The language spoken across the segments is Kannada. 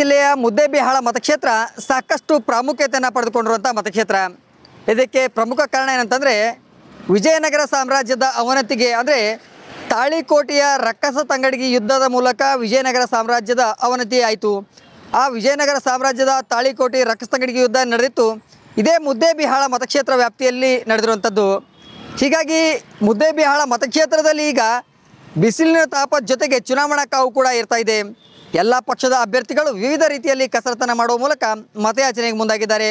ಜಿಲ್ಲೆಯ ಮುದ್ದೇಬಿಹಾಳ ಮತಕ್ಷೇತ್ರ ಸಾಕಷ್ಟು ಪ್ರಾಮುಖ್ಯತೆಯನ್ನು ಪಡೆದುಕೊಂಡಿರುವಂಥ ಮತಕ್ಷೇತ್ರ ಇದಕ್ಕೆ ಪ್ರಮುಖ ಕಾರಣ ಏನಂತಂದರೆ ವಿಜಯನಗರ ಸಾಮ್ರಾಜ್ಯದ ಅವನತಿಗೆ ಅಂದರೆ ತಾಳಿಕೋಟೆಯ ರಕ್ಕಸ ತಂಗಡಿಗೆ ಯುದ್ಧದ ಮೂಲಕ ವಿಜಯನಗರ ಸಾಮ್ರಾಜ್ಯದ ಅವನತಿ ಆಯಿತು ಆ ವಿಜಯನಗರ ಸಾಮ್ರಾಜ್ಯದ ತಾಳಿಕೋಟೆ ರಕ್ಕಸ ತಂಗಡಿಗೆ ಯುದ್ಧ ನಡೆದಿತ್ತು ಇದೇ ಮುದ್ದೇಬಿಹಾಳ ಮತಕ್ಷೇತ್ರ ವ್ಯಾಪ್ತಿಯಲ್ಲಿ ನಡೆದಿರುವಂಥದ್ದು ಹೀಗಾಗಿ ಮುದ್ದೇಬಿಹಾಳ ಮತಕ್ಷೇತ್ರದಲ್ಲಿ ಈಗ ಬಿಸಿಲಿನ ತಾಪದ ಜೊತೆಗೆ ಚುನಾವಣಾ ಕಾವು ಕೂಡ ಇರ್ತಾ ಇದೆ ಎಲ್ಲ ಪಕ್ಷದ ಅಭ್ಯರ್ಥಿಗಳು ವಿವಿಧ ರೀತಿಯಲ್ಲಿ ಕಸರತ್ತನ್ನು ಮಾಡುವ ಮೂಲಕ ಮತಯಾಚನೆಗೆ ಮುಂದಾಗಿದ್ದಾರೆ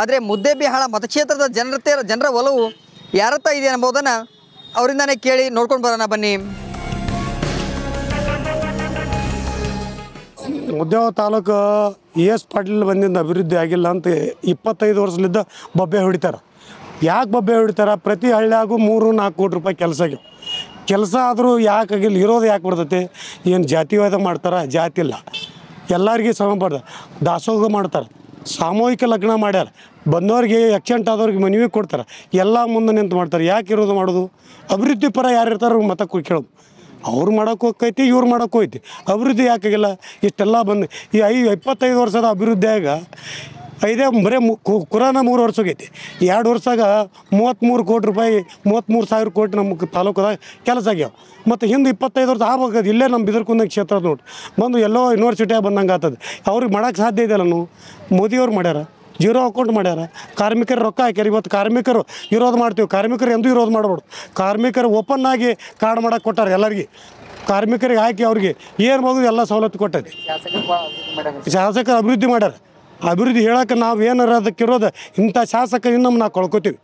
ಆದರೆ ಮುದ್ದೇಬಿಹಾಳ ಮತಕ್ಷೇತ್ರದ ಜನರತೆ ಜನರ ಒಲವು ಯಾರತ್ತ ಇದೆ ಎಂಬುದನ್ನು ಅವರಿಂದನೇ ಕೇಳಿ ನೋಡ್ಕೊಂಡು ಬರೋಣ ಬನ್ನಿ ಮುದ್ದೇವ ತಾಲೂಕು ಇ ಎಸ್ ಪಾಟೀಲ್ ಬಂದಿಂದ ಅಭಿವೃದ್ಧಿ ಆಗಿಲ್ಲ ಅಂತ ಇಪ್ಪತ್ತೈದು ವರ್ಷದಿಂದ ಬಬ್ಬೆ ಹೊಡಿತಾರೆ ಯಾಕೆ ಬಬ್ಬೆ ಹೊಡಿತಾರೆ ಪ್ರತಿ ಹಳ್ಳಿಯಾಗೂ ಮೂರು ನಾಲ್ಕು ಕೋಟಿ ರೂಪಾಯಿ ಕೆಲಸಕ್ಕೆ ಕೆಲಸ ಆದರೂ ಯಾಕೆ ಆಗಿಲ್ಲ ಇರೋದು ಯಾಕೆ ಬರ್ತೈತಿ ಏನು ಜಾತಿವಾದ ಮಾಡ್ತಾರೆ ಜಾತಿ ಇಲ್ಲ ಎಲ್ಲರಿಗೂ ಸಮ ದಾಸೋಹ ಮಾಡ್ತಾರೆ ಸಾಮೂಹಿಕ ಲಗ್ನ ಮಾಡ್ಯಾರ ಬಂದವ್ರಿಗೆ ಎಕ್ಸೆಂಟ್ ಆದವ್ರಿಗೆ ಮನವಿ ಕೊಡ್ತಾರೆ ಎಲ್ಲ ಮುಂದೆ ನಿಂತು ಮಾಡ್ತಾರೆ ಯಾಕೆ ಇರೋದು ಮಾಡೋದು ಅಭಿವೃದ್ಧಿ ಪರ ಯಾರು ಇರ್ತಾರೆ ಅವ್ರಿಗೆ ಮತ ಕೇಳೋದು ಅವ್ರು ಮಾಡೋಕೆ ಹೋಗ್ತೈತಿ ಇವ್ರು ಮಾಡೋಕ್ಕೂ ಹೋಯ್ತಿ ಅಭಿವೃದ್ಧಿ ಯಾಕಾಗಿಲ್ಲ ಇಷ್ಟೆಲ್ಲ ಬಂದು ಈ ಐ ಇಪ್ಪತ್ತೈದು ವರ್ಷದ ಅಭಿವೃದ್ಧಿಯಾಗ ಐದೇ ಬರೀ ಕುರಾನ ಮೂರು ವರ್ಷ ಹೋಗೈತಿ ಎರಡು ವರ್ಷದಾಗ ಮೂವತ್ತ್ಮೂರು ಕೋಟಿ ರೂಪಾಯಿ ಮೂವತ್ತ್ಮೂರು ಸಾವಿರ ಕೋಟಿ ನಮ್ಮ ತಾಲೂಕದಾಗ ಕೆಲಸ ಆಗ್ಯಾವ ಮತ್ತು ಹಿಂದೆ ಇಪ್ಪತ್ತೈದು ವರ್ಷ ಆಗ್ಬೇಕಾದ ಇಲ್ಲೇ ನಮ್ಮ ಬಿದರ್ಕುಂದ ಕ್ಷೇತ್ರ ನೋಡಿ ಬಂದು ಎಲ್ಲೋ ಯೂನಿವರ್ಸಿಟಿಯಾಗ ಬಂದಂಗೆ ಆತದ ಅವ್ರಿಗೆ ಮಾಡೋಕ್ಕೆ ಸಾಧ್ಯ ಇದೆಯಲ್ಲ ನಾವು ಮೋದಿಯವ್ರು ಮಾಡ್ಯಾರ ಜೀರೋ ಅಕೌಂಟ್ ಮಾಡ್ಯಾರ ಕಾರ್ಮಿಕರ ರೊಕ್ಕ ಹಾಕ್ಯಾರ ಇವತ್ತು ಕಾರ್ಮಿಕರು ವಿರೋಧ ಮಾಡ್ತೀವಿ ಕಾರ್ಮಿಕರು ಎಂದೂ ವಿರೋಧ ಮಾಡಬಾರ್ದು ಕಾರ್ಮಿಕರು ಓಪನ್ ಆಗಿ ಕಾರ್ಡ್ ಮಾಡಕ್ಕೆ ಕೊಟ್ಟಾರೆ ಎಲ್ಲರಿಗೆ ಕಾರ್ಮಿಕರಿಗೆ ಹಾಕಿ ಅವ್ರಿಗೆ ಏನು ಮಾಡೋದು ಎಲ್ಲ ಸವಲತ್ತು ಕೊಟ್ಟದೆ ಶಾಸಕರು ಅಭಿವೃದ್ಧಿ ಮಾಡ್ಯಾರ ಅಭಿವೃದ್ಧಿ ಹೇಳಕ್ಕೆ ನಾವು ಏನಾರ ಅದಕ್ಕಿರೋದು ಇಂಥ ಇನ್ನೊಮ್ಮೆ ನಾವು ಕಳ್ಕೊತೀವಿ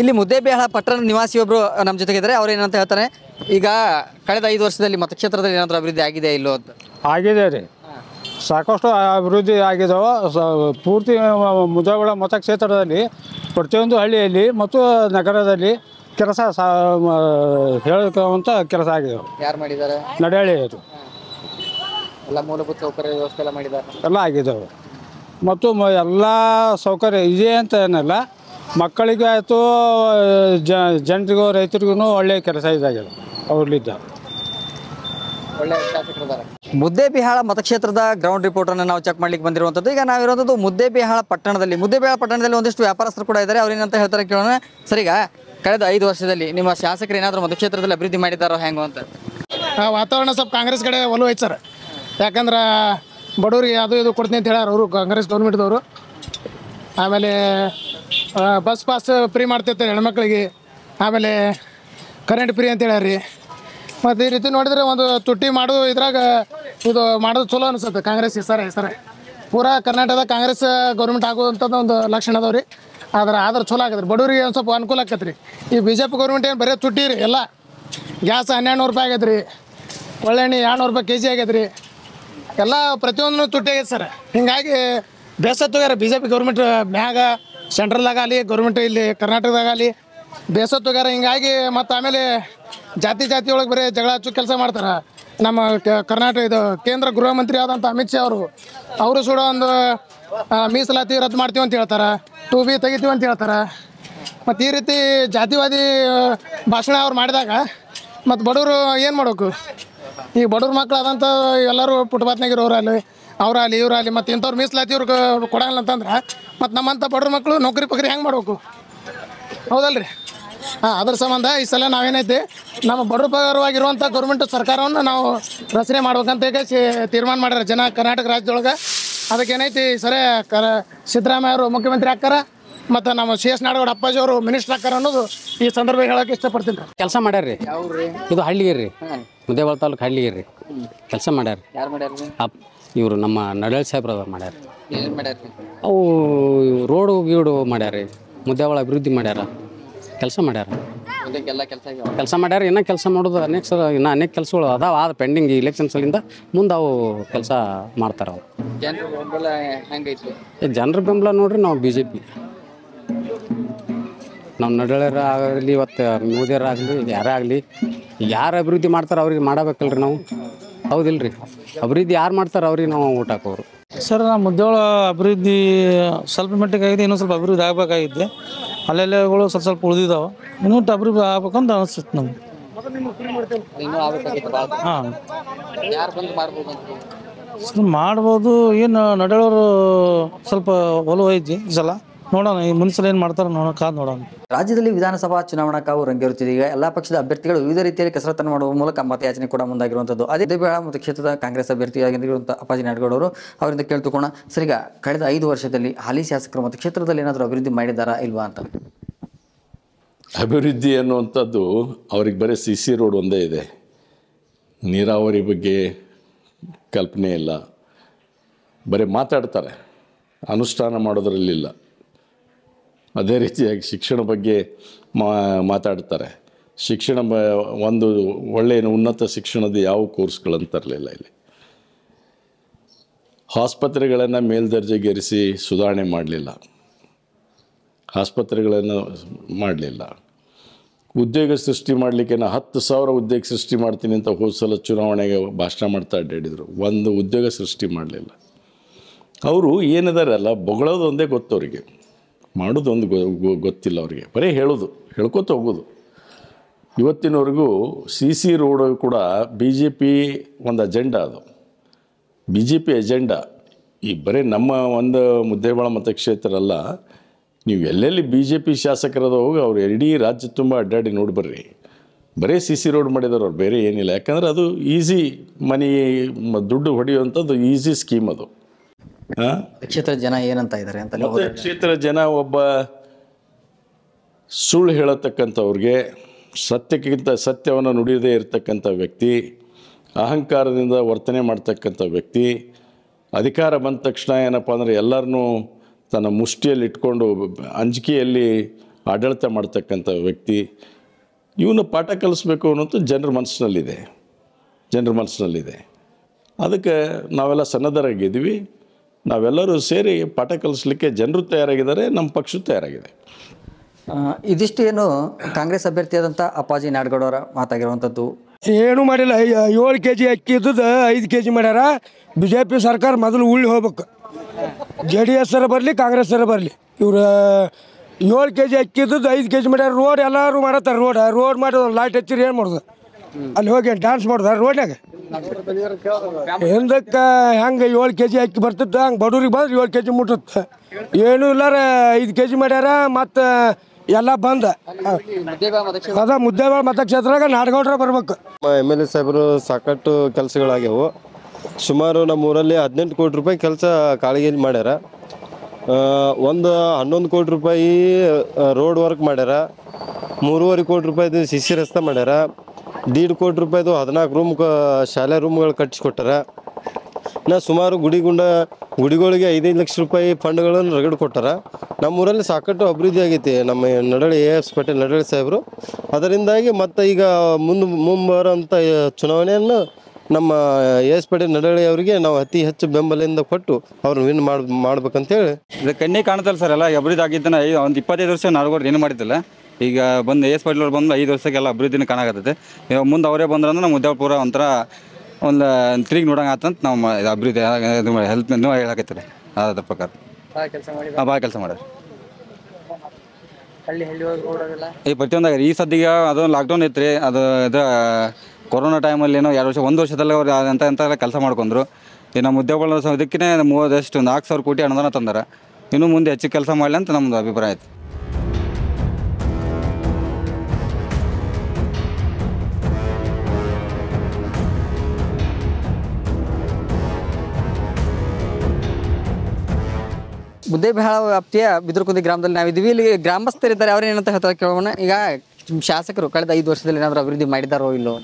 ಇಲ್ಲಿ ಮುದ್ದೇಬೇಹಳ ಪಟ್ಟಣ ನಿವಾಸಿಯೊಬ್ಬರು ನಮ್ಮ ಜೊತೆಗಿದ್ದಾರೆ ಅವ್ರು ಏನಂತ ಹೇಳ್ತಾರೆ ಈಗ ಕಳೆದ ಐದು ವರ್ಷದಲ್ಲಿ ಮತಕ್ಷೇತ್ರದಲ್ಲಿ ಏನಾದರೂ ಅಭಿವೃದ್ಧಿ ಆಗಿದೆ ಇಲ್ಲೋ ಅಂತ ಆಗಿದೆ ರೀ ಸಾಕಷ್ಟು ಅಭಿವೃದ್ಧಿ ಆಗಿದಾವೆ ಪೂರ್ತಿ ಮುದಗಳ ಮತಕ್ಷೇತ್ರದಲ್ಲಿ ಪ್ರತಿಯೊಂದು ಹಳ್ಳಿಯಲ್ಲಿ ಮತ್ತು ನಗರದಲ್ಲಿ ಕೆಲಸ ಹೇಳಂತ ಕೆಲಸ ಆಗಿದೆ ಯಾರು ಮಾಡಿದ್ದಾರೆ ಅದು ಎಲ್ಲ ಮೂಲಭೂತ ಸೌಕರ್ಯ ವ್ಯವಸ್ಥೆ ಎಲ್ಲ ಮಾಡಿದ್ದಾರೆ ಎಲ್ಲ ಆಗಿದ್ದಾವೆ ಮತ್ತು ಮ ಎಲ್ಲ ಸೌಕರ್ಯ ಇದೆ ಅಂತ ಏನಲ್ಲ ಮಕ್ಕಳಿಗೂ ಆಯಿತು ಜ ಜನರಿಗೂ ರೈತರಿಗೂ ಒಳ್ಳೆಯ ಕೆಲಸ ಇದಾಗಿದೆ ಅವ್ರಲ್ಲಿದ್ದ ಒಳ್ಳೆಯ ಮುದ್ದೇಬಿಹಾಳ ಮತಕ್ಷೇತ್ರದ ಗ್ರೌಂಡ್ ರಿಪೋರ್ಟ್ ನಾವು ಚೆಕ್ ಮಾಡ್ಲಿಕ್ಕೆ ಬಂದಿರುವಂಥದ್ದು ಈಗ ನಾವಿರೋದು ಮುದ್ದೇಬಿಹಾಳ ಪಟ್ಟಣದಲ್ಲಿ ಮುದ್ದೇಬಿಹಾಳ ಪಟ್ಟಣದಲ್ಲಿ ಒಂದಿಷ್ಟು ವ್ಯಾಪಾರಸ್ಥರು ಕೂಡ ಇದ್ದಾರೆ ಅವ್ರೇನಂತ ಹೇಳ್ತಾರೆ ಕೇಳೋಣ ಸರಿಗ ಕಳೆದ ಐದು ವರ್ಷದಲ್ಲಿ ನಿಮ್ಮ ಶಾಸಕರು ಏನಾದರೂ ಮತಕ್ಷೇತ್ರದಲ್ಲಿ ಅಭಿವೃದ್ಧಿ ಮಾಡಿದಾರೋ ಹೆಂಗೋ ಅಂತ ವಾತಾವರಣ ಸ್ವಲ್ಪ ಕಾಂಗ್ರೆಸ್ ಕಡೆ ಒಲವು ಐತೆ ಸರ್ ಯಾಕಂದ್ರೆ ಬಡವ್ರಿಗೆ ಅದು ಇದು ಕೊಡ್ತೀನಿ ಅಂತ ಹೇಳ್ಯಾರ ಅವರು ಕಾಂಗ್ರೆಸ್ ಗೌರ್ಮೆಂಟ್ದವರು ಆಮೇಲೆ ಬಸ್ ಪಾಸ್ ಫ್ರೀ ಮಾಡ್ತಿರ್ತಾರೆ ಹೆಣ್ಮಕ್ಳಿಗೆ ಆಮೇಲೆ ಕರೆಂಟ್ ಫ್ರೀ ಅಂತ ರೀ ಮತ್ತು ಈ ರೀತಿ ನೋಡಿದರೆ ಒಂದು ತುಟ್ಟಿ ಮಾಡೋ ಇದ್ರಾಗ ಇದು ಮಾಡೋದು ಚಲೋ ಅನಿಸುತ್ತೆ ಕಾಂಗ್ರೆಸ್ ಸರ ಹೆಸರ ಪೂರಾ ಕರ್ನಾಟಕದ ಕಾಂಗ್ರೆಸ್ ಗೌರ್ಮೆಂಟ್ ಆಗುವಂಥದ್ದು ಒಂದು ಲಕ್ಷಣ ಅದಾವೆ ರೀ ಆದ್ರೆ ಆದ್ರೆ ಚಲೋ ಆಗತ್ತೆ ರೀ ಒಂದು ಸ್ವಲ್ಪ ಅನುಕೂಲ ಆಕತ್ತೆ ರೀ ಈ ಬಿ ಜೆ ಪಿ ಗೌರ್ಮೆಂಟ್ ಏನು ಬರೀ ತುಟ್ಟಿ ರೀ ಎಲ್ಲ ಗ್ಯಾಸ್ ಹನ್ನೆರಡು ನೂರು ರೂಪಾಯಿ ಆಗೈತೆ ರೀ ಒಳ್ಳೆಣ್ಣೆ ಎರಡು ನೂರು ರೂಪಾಯಿ ಕೆ ಜಿ ಆಗೈತೆ ರೀ ಎಲ್ಲ ಪ್ರತಿಯೊಂದು ತುಟ್ಟಿ ಸರ್ ಹಿಂಗಾಗಿ ಬೇಸರ ಬಿ ಜೆ ಪಿ ಗೌರ್ಮೆಂಟ್ ಮ್ಯಾಗ ಸೆಂಟ್ರಲ್ದಾಗ ಆಗಲಿ ಗೌರ್ಮೆಂಟ್ ಇಲ್ಲಿ ಕರ್ನಾಟಕದಾಗ ಆಗಲಿ ಬೇಸತ್ತುಗಾರ ಹಿಂಗಾಗಿ ಮತ್ತು ಆಮೇಲೆ ಜಾತಿ ಜಾತಿ ಒಳಗೆ ಬರೀ ಜಗಳ ಹಚ್ಚು ಕೆಲಸ ಮಾಡ್ತಾರೆ ನಮ್ಮ ಕರ್ನಾಟಕ ಇದು ಕೇಂದ್ರ ಗೃಹ ಮಂತ್ರಿ ಆದಂಥ ಅಮಿತ್ ಶಾ ಅವರು ಅವರು ಸುಡ ಒಂದು ಮೀಸಲಾತಿ ರದ್ದು ಮಾಡ್ತೀವಿ ಅಂತ ಹೇಳ್ತಾರೆ ಟು ಬಿ ತೆಗಿತೀವಿ ಅಂತ ಹೇಳ್ತಾರೆ ಮತ್ತು ಈ ರೀತಿ ಜಾತಿವಾದಿ ಭಾಷಣ ಅವ್ರು ಮಾಡಿದಾಗ ಮತ್ತು ಬಡವರು ಏನು ಮಾಡಬೇಕು ಈ ಬಡವ್ರ ಮಕ್ಳು ಆದಂಥ ಎಲ್ಲರೂ ಪುಟ್ಬಾತ್ನಾಗ ಇರೋರು ಅಲ್ಲಿ ಅವ್ರ ಅಲ್ಲಿ ಇವ್ರ ಮತ್ತು ಇಂಥವ್ರು ಮೀಸಲಾತಿ ಇವ್ರಿಗೆ ಕೊಡಲ್ಲ ಅಂತಂದ್ರೆ ಮತ್ತು ನಮ್ಮಂಥ ಬಡವ್ರ ಮಕ್ಕಳು ನೌಕರಿ ಪಕ್ರಿ ಹೆಂಗೆ ಮಾಡಬೇಕು ಹೌದಲ್ರಿ ಹಾಂ ಅದ್ರ ಸಂಬಂಧ ಈ ಸಲ ನಾವೇನೈತಿ ನಮ್ಮ ಬಡವ್ರ ಪರವಾಗಿರುವಂಥ ಗೌರ್ಮೆಂಟ್ ಸರ್ಕಾರವನ್ನು ನಾವು ರಚನೆ ಮಾಡ್ಬೇಕಂತ ಸಿ ತೀರ್ಮಾನ ಮಾಡ್ಯಾರ ಜನ ಕರ್ನಾಟಕ ರಾಜ್ಯದೊಳಗೆ ಅದಕ್ಕೆ ಈ ಸರಿ ಕ ಸಿದ್ದರಾಮಯ್ಯ ಅವರು ಮುಖ್ಯಮಂತ್ರಿ ಆಗ್ತಾರೆ ಮತ್ತು ನಮ್ಮ ಸಿ ಎಸ್ ನಾಡಗೌಡ ಅಪ್ಪಾಜಿ ಅವರು ಮಿನಿಸ್ಟರ್ ಆಕಾರ ಅನ್ನೋದು ಈ ಸಂದರ್ಭ ಹೇಳಕ್ಕೆ ಇಷ್ಟಪಡ್ತೀನಿ ರೀ ಕೆಲಸ ಮಾಡ್ಯಾರ್ರಿ ಇದು ಹಳ್ಳಿಗಿರ್ರಿ ಮುದ್ದೇವಾಳ ತಾಲೂಕು ಹಳ್ಳಿಗಿರ್ರಿ ಕೆಲಸ ಮಾಡ್ಯಾರ ಅಪ್ ಇವರು ನಮ್ಮ ನಡಳ್ ಸಾಹೇಬ್ರ ಮಾಡ್ಯಾರ ಅವು ರೋಡ್ ಗೀಡು ಮಾಡ್ಯಾರ್ರಿ ಮುದ್ದೇವಾಳ ಅಭಿವೃದ್ಧಿ ಮಾಡ್ಯಾರ ಕೆಲಸ ಮಾಡ್ಯಾರ ಕೆಲಸ ಮಾಡ್ಯಾರ ಇನ್ನೂ ಕೆಲಸ ಮಾಡೋದು ಅನೇಕ ಸಲ ಇನ್ನೂ ಅನೇಕ ಕೆಲಸಗಳು ಅದಾವ ಆದ ಪೆಂಡಿಂಗ್ ಇಲೆಕ್ಷನ್ಸಲಿಂದ ಮುಂದೆ ಅವು ಕೆಲಸ ಮಾಡ್ತಾರೆ ಅವ್ರು ಜನರ ಬೆಂಬಲ ನೋಡ್ರಿ ನಾವು ಬಿ ಜೆ ಪಿ ನಮ್ಮ ನಡಳರ ಆಗಲಿ ಇವತ್ತು ಆಗಲಿ ಯಾರೇ ಆಗಲಿ ಯಾರು ಅಭಿವೃದ್ಧಿ ಮಾಡ್ತಾರೆ ಅವ್ರಿಗೆ ಮಾಡಬೇಕಲ್ರಿ ನಾವು ಹೌದಿಲ್ಲ ರೀ ಅಭಿವೃದ್ಧಿ ಯಾರು ಮಾಡ್ತಾರೆ ಅವ್ರಿಗೆ ನಾವು ಊಟ ಹಾಕೋರು ಸರ್ ನಮ್ಮ ಮುದ್ದೋಳ ಅಭಿವೃದ್ಧಿ ಸ್ವಲ್ಪ ಮಟ್ಟಿಗೆ ಆಗಿದೆ ಇನ್ನೂ ಸ್ವಲ್ಪ ಅಭಿವೃದ್ಧಿ ಆಗಬೇಕಾಗಿದ್ದೆ ಅಲ್ಲೆಲ್ಲಗಳು ಸ್ವಲ್ಪ ಸ್ವಲ್ಪ ಉಳಿದಿದ್ದಾವೆ ಇನ್ನೂ ಅಭಿವೃದ್ಧಿ ಆಗ್ಬೇಕಂತ ಅನಿಸ್ತಿತ್ತು ನಮ್ಗೆ ಹಾಂ ಮಾಡ್ಬೋದು ಏನು ನಡೆಯೋರು ಸ್ವಲ್ಪ ಒಲವು ಐತಿ ಈ ಸಲ ನೋಡೋಣ ಈ ಮುನ್ಸಲ ಏನು ಮಾಡ್ತಾರೆ ನೋಡೋಣ ನೋಡೋಣ ರಾಜ್ಯದಲ್ಲಿ ವಿಧಾನಸಭಾ ಚುನಾವಣಾ ಕಾವು ರಂಗೇರುತ್ತಿದೆ ಈಗ ಎಲ್ಲಾ ಪಕ್ಷದ ಅಭ್ಯರ್ಥಿಗಳು ವಿವಿಧ ರೀತಿಯಲ್ಲಿ ಕಸರತ್ತನ್ನು ಮಾಡುವ ಮೂಲಕ ಮತಯಾಚನೆ ಕೂಡ ಮುಂದಾಗಿರುವಂತದ್ದು ಅದೇ ದೇಬೇಳ ಮತ್ತು ಕ್ಷೇತ್ರದ ಕಾಂಗ್ರೆಸ್ ಅಭ್ಯರ್ಥಿಯಾಗಿರುವಂತಹ ಅಪ್ಪಾಜಿ ನಾಡಗೌಡ ಅವರು ಅವರಿಂದ ಕೇಳ್ತುಕೋಣ ಸರಿಗ ಕಳೆದ ಐದು ವರ್ಷದಲ್ಲಿ ಹಾಲಿ ಶಾಸಕರು ಮತ್ತು ಕ್ಷೇತ್ರದಲ್ಲಿ ಏನಾದರೂ ಅಭಿವೃದ್ಧಿ ಮಾಡಿದ್ದಾರಾ ಇಲ್ವಾ ಅಂತ ಅಭಿವೃದ್ಧಿ ಅನ್ನುವಂಥದ್ದು ಅವ್ರಿಗೆ ಬರೀ ಸಿ ಸಿ ರೋಡ್ ಒಂದೇ ಇದೆ ನೀರಾವರಿ ಬಗ್ಗೆ ಕಲ್ಪನೆ ಇಲ್ಲ ಬರೀ ಮಾತಾಡ್ತಾರೆ ಅನುಷ್ಠಾನ ಮಾಡೋದ್ರಲ್ಲಿಲ್ಲ ಅದೇ ರೀತಿಯಾಗಿ ಶಿಕ್ಷಣ ಬಗ್ಗೆ ಮಾತಾಡ್ತಾರೆ ಶಿಕ್ಷಣ ಒಂದು ಒಳ್ಳೆಯ ಉನ್ನತ ಶಿಕ್ಷಣದ ಯಾವ ಕೋರ್ಸ್ಗಳಂತರಲಿಲ್ಲ ತರಲಿಲ್ಲ ಇಲ್ಲಿ ಆಸ್ಪತ್ರೆಗಳನ್ನು ಮೇಲ್ದರ್ಜೆಗೇರಿಸಿ ಸುಧಾರಣೆ ಮಾಡಲಿಲ್ಲ ಆಸ್ಪತ್ರೆಗಳನ್ನು ಮಾಡಲಿಲ್ಲ ಉದ್ಯೋಗ ಸೃಷ್ಟಿ ಮಾಡಲಿಕ್ಕೆ ನಾನು ಹತ್ತು ಸಾವಿರ ಉದ್ಯೋಗ ಸೃಷ್ಟಿ ಮಾಡ್ತೀನಿ ಅಂತ ಹೋದ ಸಲ ಚುನಾವಣೆಗೆ ಭಾಷಣ ಮಾಡ್ತಾ ಅಡ್ಡಾಡಿದರು ಒಂದು ಉದ್ಯೋಗ ಸೃಷ್ಟಿ ಮಾಡಲಿಲ್ಲ ಅವರು ಏನಿದಾರಲ್ಲ ಬೊಗಳೋದೊಂದೇ ಒಂದೇ ಅವರಿಗೆ ಮಾಡೋದು ಒಂದು ಗೊತ್ತಿಲ್ಲ ಅವರಿಗೆ ಬರೀ ಹೇಳೋದು ಹೇಳ್ಕೊತ ಹೋಗೋದು ಇವತ್ತಿನವರೆಗೂ ಸಿ ಸಿ ರೋಡು ಕೂಡ ಬಿ ಜೆ ಪಿ ಒಂದು ಅಜೆಂಡಾ ಅದು ಬಿ ಜೆ ಪಿ ಅಜೆಂಡಾ ಈ ಬರೀ ನಮ್ಮ ಒಂದು ಮುದ್ದೇಬಾಳ ಮತಕ್ಷೇತ್ರ ಅಲ್ಲ ನೀವು ಎಲ್ಲೆಲ್ಲಿ ಬಿ ಜೆ ಪಿ ಶಾಸಕರದ ಹೋಗಿ ಅವ್ರು ಇಡೀ ರಾಜ್ಯ ತುಂಬ ಅಡ್ಡಾಡಿ ನೋಡಿಬರ್ರಿ ಬರೀ ಸಿ ಸಿ ರೋಡ್ ಮಾಡಿದಾರೆ ಅವ್ರು ಬೇರೆ ಏನಿಲ್ಲ ಯಾಕಂದರೆ ಅದು ಈಸಿ ಮನಿ ದುಡ್ಡು ಹೊಡೆಯುವಂಥದ್ದು ಈಸಿ ಸ್ಕೀಮ್ ಅದು ಕ್ಷೇತ್ರ ಜನ ಏನಂತ ಇದ್ದಾರೆ ಅಂತ ಕ್ಷೇತ್ರ ಜನ ಒಬ್ಬ ಸುಳ್ಳು ಹೇಳತಕ್ಕಂಥವ್ರಿಗೆ ಸತ್ಯಕ್ಕಿಂತ ಸತ್ಯವನ್ನು ನುಡಿಯದೇ ಇರತಕ್ಕಂಥ ವ್ಯಕ್ತಿ ಅಹಂಕಾರದಿಂದ ವರ್ತನೆ ಮಾಡ್ತಕ್ಕಂಥ ವ್ಯಕ್ತಿ ಅಧಿಕಾರ ಬಂದ ತಕ್ಷಣ ಏನಪ್ಪ ಅಂದರೆ ಎಲ್ಲರನ್ನೂ ತನ್ನ ಮುಷ್ಟಿಯಲ್ಲಿ ಇಟ್ಕೊಂಡು ಅಂಜಿಕೆಯಲ್ಲಿ ಆಡಳಿತ ಮಾಡ್ತಕ್ಕಂಥ ವ್ಯಕ್ತಿ ಇವನು ಪಾಠ ಕಲಿಸ್ಬೇಕು ಅನ್ನೋದು ಜನರ ಮನಸ್ಸಿನಲ್ಲಿದೆ ಜನರ ಮನಸ್ಸಿನಲ್ಲಿದೆ ಅದಕ್ಕೆ ನಾವೆಲ್ಲ ಸನ್ನದ್ಧರಾಗಿದ್ದೀವಿ ನಾವೆಲ್ಲರೂ ಸೇರಿ ಪಾಠ ಕಲಿಸ್ಲಿಕ್ಕೆ ಜನರು ತಯಾರಾಗಿದ್ದಾರೆ ನಮ್ಮ ಪಕ್ಷ ತಯಾರಾಗಿದೆ ಏನು ಕಾಂಗ್ರೆಸ್ ಅಭ್ಯರ್ಥಿಯಾದಂಥ ಅಪ್ಪಾಜಿ ನಾಡಗೌಡವರ ಮಾತಾಗಿರುವಂಥದ್ದು ಏನು ಮಾಡಿಲ್ಲ ಏಳು ಕೆ ಜಿ ಅಕ್ಕಿ ಇದ್ದದ್ದು ಐದು ಕೆ ಜಿ ಮಾಡ್ಯಾರ ಬಿ ಜೆ ಪಿ ಸರ್ಕಾರ ಮೊದಲು ಉಳ್ಳಿ ಹೋಗ್ಬೇಕು ಜೆ ಡಿ ಅರ ಬರಲಿ ಅರ ಬರಲಿ ಇವರು ಏಳು ಕೆ ಜಿ ಅಕ್ಕಿ ಇದ್ದದ್ದು ಐದು ಕೆ ಜಿ ಮಾಡ್ಯಾರ ರೋಡ್ ಎಲ್ಲರೂ ಮಾಡತ್ತಾರೆ ರೋಡ ರೋಡ್ ಮಾಡೋದು ಲೈಟ್ ಹಚ್ಚಿರಿ ಏನು ಮಾಡೋದು ಅಲ್ಲಿ ಹೋಗಿ ಡ್ಯಾನ್ಸ್ ಮಾಡೋದು ರೋಡ್ನಾಗ ಹಿಂದಕ್ಕೆ ಹೆಂಗೆ ಏಳು ಕೆ ಜಿ ಅಕ್ಕಿ ಬರ್ತಿತ್ತು ಹಂಗೆ ಬಡವ್ರಿಗೆ ಬಂದ್ರೆ ಏಳು ಕೆ ಜಿ ಮುಟ್ಟುತ್ತೆ ಏನೂ ಇಲ್ಲಾರ ಐದು ಕೆ ಜಿ ಮಾಡ್ಯಾರ ಮತ್ತು ಎಲ್ಲ ಬಂದ ಅದ ಮುದ್ದೇಬಾಳ ಮತಕ್ಷೇತ್ರಾಗ ನಾಡಗೌಡ್ರ ಬರ್ಬೇಕು ಎಮ್ ಎಲ್ ಎ ಸಾಹೇಬರು ಸಾಕಷ್ಟು ಕೆಲಸಗಳಾಗ್ಯವು ಸುಮಾರು ನಮ್ಮ ಊರಲ್ಲಿ ಹದಿನೆಂಟು ಕೋಟಿ ರೂಪಾಯಿ ಕೆಲಸ ಕಾಳಿಗೆಯಲ್ಲಿ ಮಾಡ್ಯಾರ ಒಂದು ಹನ್ನೊಂದು ಕೋಟಿ ರೂಪಾಯಿ ರೋಡ್ ವರ್ಕ್ ಮಾಡ್ಯಾರ ಮೂರುವರೆ ಕೋಟಿ ರೂಪಾಯಿ ಸಿ ರಸ್ತೆ ಮಾಡ್ಯಾರ ದೀಡ್ ಕೋಟಿ ರೂಪಾಯಿದು ಹದಿನಾಲ್ಕು ರೂಮ್ ಶಾಲೆ ರೂಮ್ಗಳು ಕಟ್ಟಿಸ್ಕೊಟ್ಟಾರ ನಾ ಸುಮಾರು ಗುಡಿಗುಂಡ ಗುಡಿಗಳಿಗೆ ಐದೈದು ಲಕ್ಷ ರೂಪಾಯಿ ಫಂಡ್ಗಳನ್ನು ರಗಡ್ ಕೊಟ್ಟಾರ ನಮ್ಮೂರಲ್ಲಿ ಸಾಕಷ್ಟು ಅಭಿವೃದ್ಧಿ ಆಗೈತಿ ನಮ್ಮ ನಡಳಿ ಎ ಎಸ್ ಪಟೇಲ್ ನಡಳಿ ಸಾಹೇಬರು ಅದರಿಂದಾಗಿ ಮತ್ತೆ ಈಗ ಮುಂದೆ ಮುಂಬರೋಂಥ ಚುನಾವಣೆಯನ್ನು ನಮ್ಮ ಎ ಎಸ್ ಪಟೇಲ್ ನಡಳಿ ಅವರಿಗೆ ನಾವು ಅತಿ ಹೆಚ್ಚು ಬೆಂಬಲದಿಂದ ಕೊಟ್ಟು ಅವ್ರನ್ನ ವಿನ್ ಮಾಡಿ ಮಾಡ್ಬೇಕಂತೇಳಿ ಇದು ಕಣ್ಣಿ ಕಾಣುತ್ತಲ್ಲ ಸರ್ ಎಲ್ಲ ಅಭಿವೃದ್ಧಿ ಆಗಿದ್ದನ್ನ ಒಂದು ಇಪ್ಪತ್ತೈದು ವರ್ಷ ನಾಲ್ಕು ಏನು ಮಾಡಿದ್ದಲ್ಲ ಈಗ ಬಂದು ಎಸ್ ಪಾಟೀಲ್ ಅವ್ರು ಬಂದು ಐದು ವರ್ಷಕ್ಕೆಲ್ಲ ಅಭಿವೃದ್ಧಿನ ಕಾಣಾಕತ್ತೈತೆ ಇವಾಗ ಮುಂದೆ ಅವರೇ ಬಂದ್ರಂದ್ರೆ ನಮ್ಮ ಉದ್ಯೋಗಪುರ ಒಂಥರ ಒಂದು ತಿರುಗಿ ನೋಡಂಗೆ ಆತಂತ ನಮ್ಮ ಇದು ಅಭಿವೃದ್ಧಿ ಹೆಲ್ತ್ ನೀವು ಹೇಳಕತ್ತೀರಿ ಅದ್ರ ಪ್ರಕಾರ ಕೆಲಸ ಹಾಂ ಭಾಳ ಕೆಲಸ ಮಾಡ್ಯಾರ ಹಳ್ಳಿ ಪ್ರತಿಯೊಂದು ರೀ ಈ ಪ್ರತಿಯೊಂದಾಗ ಈ ಅದು ಲಾಕ್ಡೌನ್ ಐತ್ರಿ ಅದು ಇದು ಕೊರೋನಾ ಟೈಮಲ್ಲಿ ಏನೋ ಎರಡು ವರ್ಷ ಒಂದು ವರ್ಷದಲ್ಲಿ ಅವ್ರು ಅಂತ ಅಂತ ಕೆಲಸ ಮಾಡ್ಕೊಂಡ್ರು ಈ ನಮ್ಮ ಉದ್ಯೋಗಗಳ ಮೂವತ್ತು ಮೂವತ್ತಷ್ಟು ನಾಲ್ಕು ಸಾವಿರ ಕೋಟಿ ಅನುದಾನ ತಂದಾರೆ ಇನ್ನೂ ಮುಂದೆ ಹೆಚ್ಚು ಕೆಲಸ ಮಾಡಲಿ ಅಂತ ನಮ್ಮದು ಅಭಿಪ್ರಾಯ ಐತೆ ಬುದ್ದೇಬೆಹಾಳ ವ್ಯಾಪ್ತಿಯ ಬಿದರ್ಕುಂದಿ ಗ್ರಾಮದಲ್ಲಿ ನಾವಿದ್ದೀವಿ ಇಲ್ಲಿ ಗ್ರಾಮಸ್ಥರಿದ್ದಾರೆ ಅವರೇನಂತ ಹೇಳ್ತಾರೆ ಕೇಳೋಣ ಈಗ ಶಾಸಕರು ಕಳೆದ ಐದು ವರ್ಷದಲ್ಲಿ ಏನಾದರೂ ಅಭಿವೃದ್ಧಿ ಮಾಡಿದಾರೋ ಇಲ್ಲೋ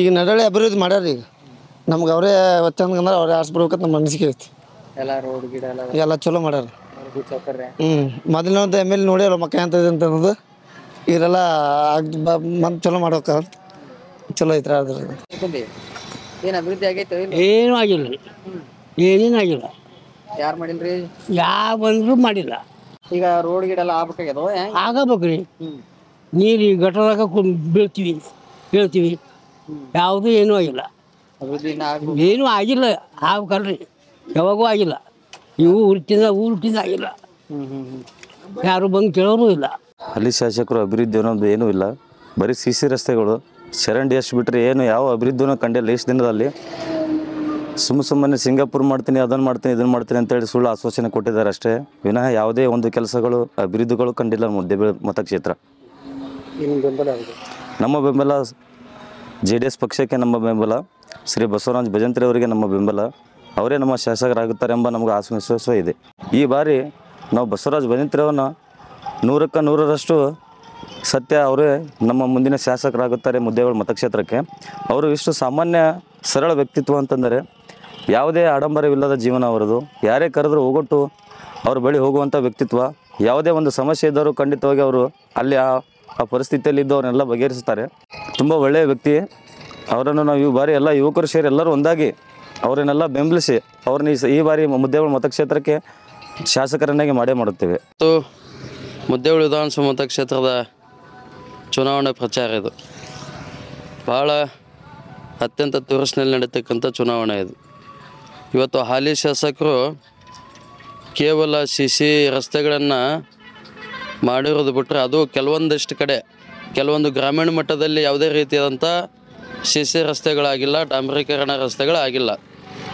ಈಗ ನಡಳಿ ಅಭಿವೃದ್ಧಿ ಮಾಡ್ಯಾರ ಈಗ ನಮ್ಗೆ ಅವರೇ ಒತ್ತಂದ್ರೆ ಅವ್ರೇ ಆರಿಸ್ಬಿಡ್ಬೇಕಂತ ನಮ್ಮ ಅನಿಸಿಕೆ ಐತಿ ಎಲ್ಲ ರೋಡ್ ಗಿಡ ಎಲ್ಲ ಚಲೋ ಮಾಡ್ಯಾರ ಹ್ಞೂ ಮೊದಲಿನ ಎಮ್ ಎಲ್ ನೋಡಿಯಲ್ಲ ಮಕ್ಕ ಅಂತ ಅನ್ನೋದು ಇವರೆಲ್ಲ ಮಂದ್ ಚಲೋ ಮಾಡ್ಬೇಕ ಚಲೋ ಐತ್ರ ಅದ್ರ ಏನು ಅಭಿವೃದ್ಧಿ ಆಗೈತೆ ಏನೂ ಆಗಿಲ್ಲ ಏನೇನು ಆಗಿಲ್ಲ ಯಾರ್ ಮಾಡಿಲ್ರಿ ಯಾವ ಬಂದ್ರು ಮಾಡಿಲ್ಲ ಈಗ ರೋಡ್ ಗಿಡ ಎಲ್ಲ ಆಗ್ಬೇಕಾಗ್ಯದ ಆಗಬೇಕ್ರಿ ನೀರು ಗಟರಾಗ ಬೀಳ್ತೀವಿ ಬೀಳ್ತೀವಿ ಯಾವುದು ಏನೂ ಆಗಿಲ್ಲ ಏನೂ ಆಗಿಲ್ಲ ಆಗ್ಬೇಕಲ್ರಿ ಯಾವಾಗೂ ಆಗಿಲ್ಲ ಇವು ಉಲ್ಟಿಂದ ಉಲ್ಟಿಂದ ಆಗಿಲ್ಲ ಯಾರು ಬಂದು ಕೇಳೋರು ಇಲ್ಲ ಅಲ್ಲಿ ಶಾಸಕರು ಅಭಿವೃದ್ಧಿ ಅನ್ನೋದು ಏನೂ ಇಲ್ಲ ಬರೀ ಸಿ ಸಿ ರಸ್ತೆಗಳು ಚರಂಡಿ ಎಷ್ಟು ಬಿಟ್ಟರೆ ಏನು ಯಾವ ಅಭಿವೃದ್ಧಿನೂ ಕಂಡಿಲ್ಲ ಎಷ್ಟು ದಿನದಲ್ಲಿ ಸುಮ್ಮ ಸುಮ್ಮನೆ ಸಿಂಗಾಪುರ್ ಮಾಡ್ತೀನಿ ಅದನ್ನು ಮಾಡ್ತೀನಿ ಇದನ್ನು ಮಾಡ್ತೀನಿ ಅಂತೇಳಿ ಸುಳ್ಳು ಆಶ್ವಾಸನೆ ಕೊಟ್ಟಿದ್ದಾರೆ ಅಷ್ಟೇ ವಿನಃ ಯಾವುದೇ ಒಂದು ಕೆಲಸಗಳು ಅಭಿವೃದ್ಧಿಗಳು ಕಂಡಿಲ್ಲ ಮುದ್ದೆ ಮತಕ್ಷೇತ್ರ ನಮ್ಮ ಬೆಂಬಲ ಜೆ ಡಿ ಎಸ್ ಪಕ್ಷಕ್ಕೆ ನಮ್ಮ ಬೆಂಬಲ ಶ್ರೀ ಬಸವರಾಜ್ ಭಜಂತ್ರಿ ಅವರಿಗೆ ನಮ್ಮ ಬೆಂಬಲ ಅವರೇ ನಮ್ಮ ಶಾಸಕರಾಗುತ್ತಾರೆ ಎಂಬ ನಮಗೆ ಆತ್ಮವಿಶ್ವಾಸ ಇದೆ ಈ ಬಾರಿ ನಾವು ಬಸವರಾಜ್ ಭಜಂತ್ರಿ ಅವ್ರನ್ನ ನೂರಕ್ಕ ನೂರರಷ್ಟು ಸತ್ಯ ಅವರೇ ನಮ್ಮ ಮುಂದಿನ ಶಾಸಕರಾಗುತ್ತಾರೆ ಮುದ್ದೇಗಳ ಮತಕ್ಷೇತ್ರಕ್ಕೆ ಅವರು ಇಷ್ಟು ಸಾಮಾನ್ಯ ಸರಳ ವ್ಯಕ್ತಿತ್ವ ಅಂತಂದರೆ ಯಾವುದೇ ಆಡಂಬರವಿಲ್ಲದ ಜೀವನ ಅವರದು ಯಾರೇ ಕರೆದ್ರೂ ಹೋಗೊಟ್ಟು ಅವ್ರ ಬಳಿ ಹೋಗುವಂಥ ವ್ಯಕ್ತಿತ್ವ ಯಾವುದೇ ಒಂದು ಸಮಸ್ಯೆ ಇದ್ದರೂ ಖಂಡಿತವಾಗಿ ಅವರು ಅಲ್ಲಿ ಆ ಆ ಪರಿಸ್ಥಿತಿಯಲ್ಲಿ ಅವ್ರನ್ನೆಲ್ಲ ಬಗೆಹರಿಸ್ತಾರೆ ತುಂಬ ಒಳ್ಳೆಯ ವ್ಯಕ್ತಿ ಅವರನ್ನು ನಾವು ಈ ಬಾರಿ ಎಲ್ಲ ಯುವಕರು ಸೇರಿ ಎಲ್ಲರೂ ಒಂದಾಗಿ ಅವರನ್ನೆಲ್ಲ ಬೆಂಬಲಿಸಿ ಅವ್ರನ್ನ ಈ ಬಾರಿ ಮುದ್ದೇವಳ ಮತಕ್ಷೇತ್ರಕ್ಕೆ ಶಾಸಕರನ್ನಾಗಿ ಮಾಡೇ ಮಾಡುತ್ತೇವೆ ಮತ್ತು ಮುದ್ದೇವಳ ವಿಧಾನಸಭಾ ಮತಕ್ಷೇತ್ರದ ಚುನಾವಣೆ ಪ್ರಚಾರ ಇದು ಭಾಳ ಅತ್ಯಂತ ತುರಸ್ನಲ್ಲಿ ನಡೀತಕ್ಕಂಥ ಚುನಾವಣೆ ಇದು ಇವತ್ತು ಹಾಲಿ ಶಾಸಕರು ಕೇವಲ ಸಿ ಸಿ ರಸ್ತೆಗಳನ್ನು ಮಾಡಿರೋದು ಬಿಟ್ಟರೆ ಅದು ಕೆಲವೊಂದಷ್ಟು ಕಡೆ ಕೆಲವೊಂದು ಗ್ರಾಮೀಣ ಮಟ್ಟದಲ್ಲಿ ಯಾವುದೇ ರೀತಿಯಾದಂಥ ಸಿ ಸಿ ರಸ್ತೆಗಳಾಗಿಲ್ಲ ಡಾಂಬರೀಕರಣ ರಸ್ತೆಗಳಾಗಿಲ್ಲ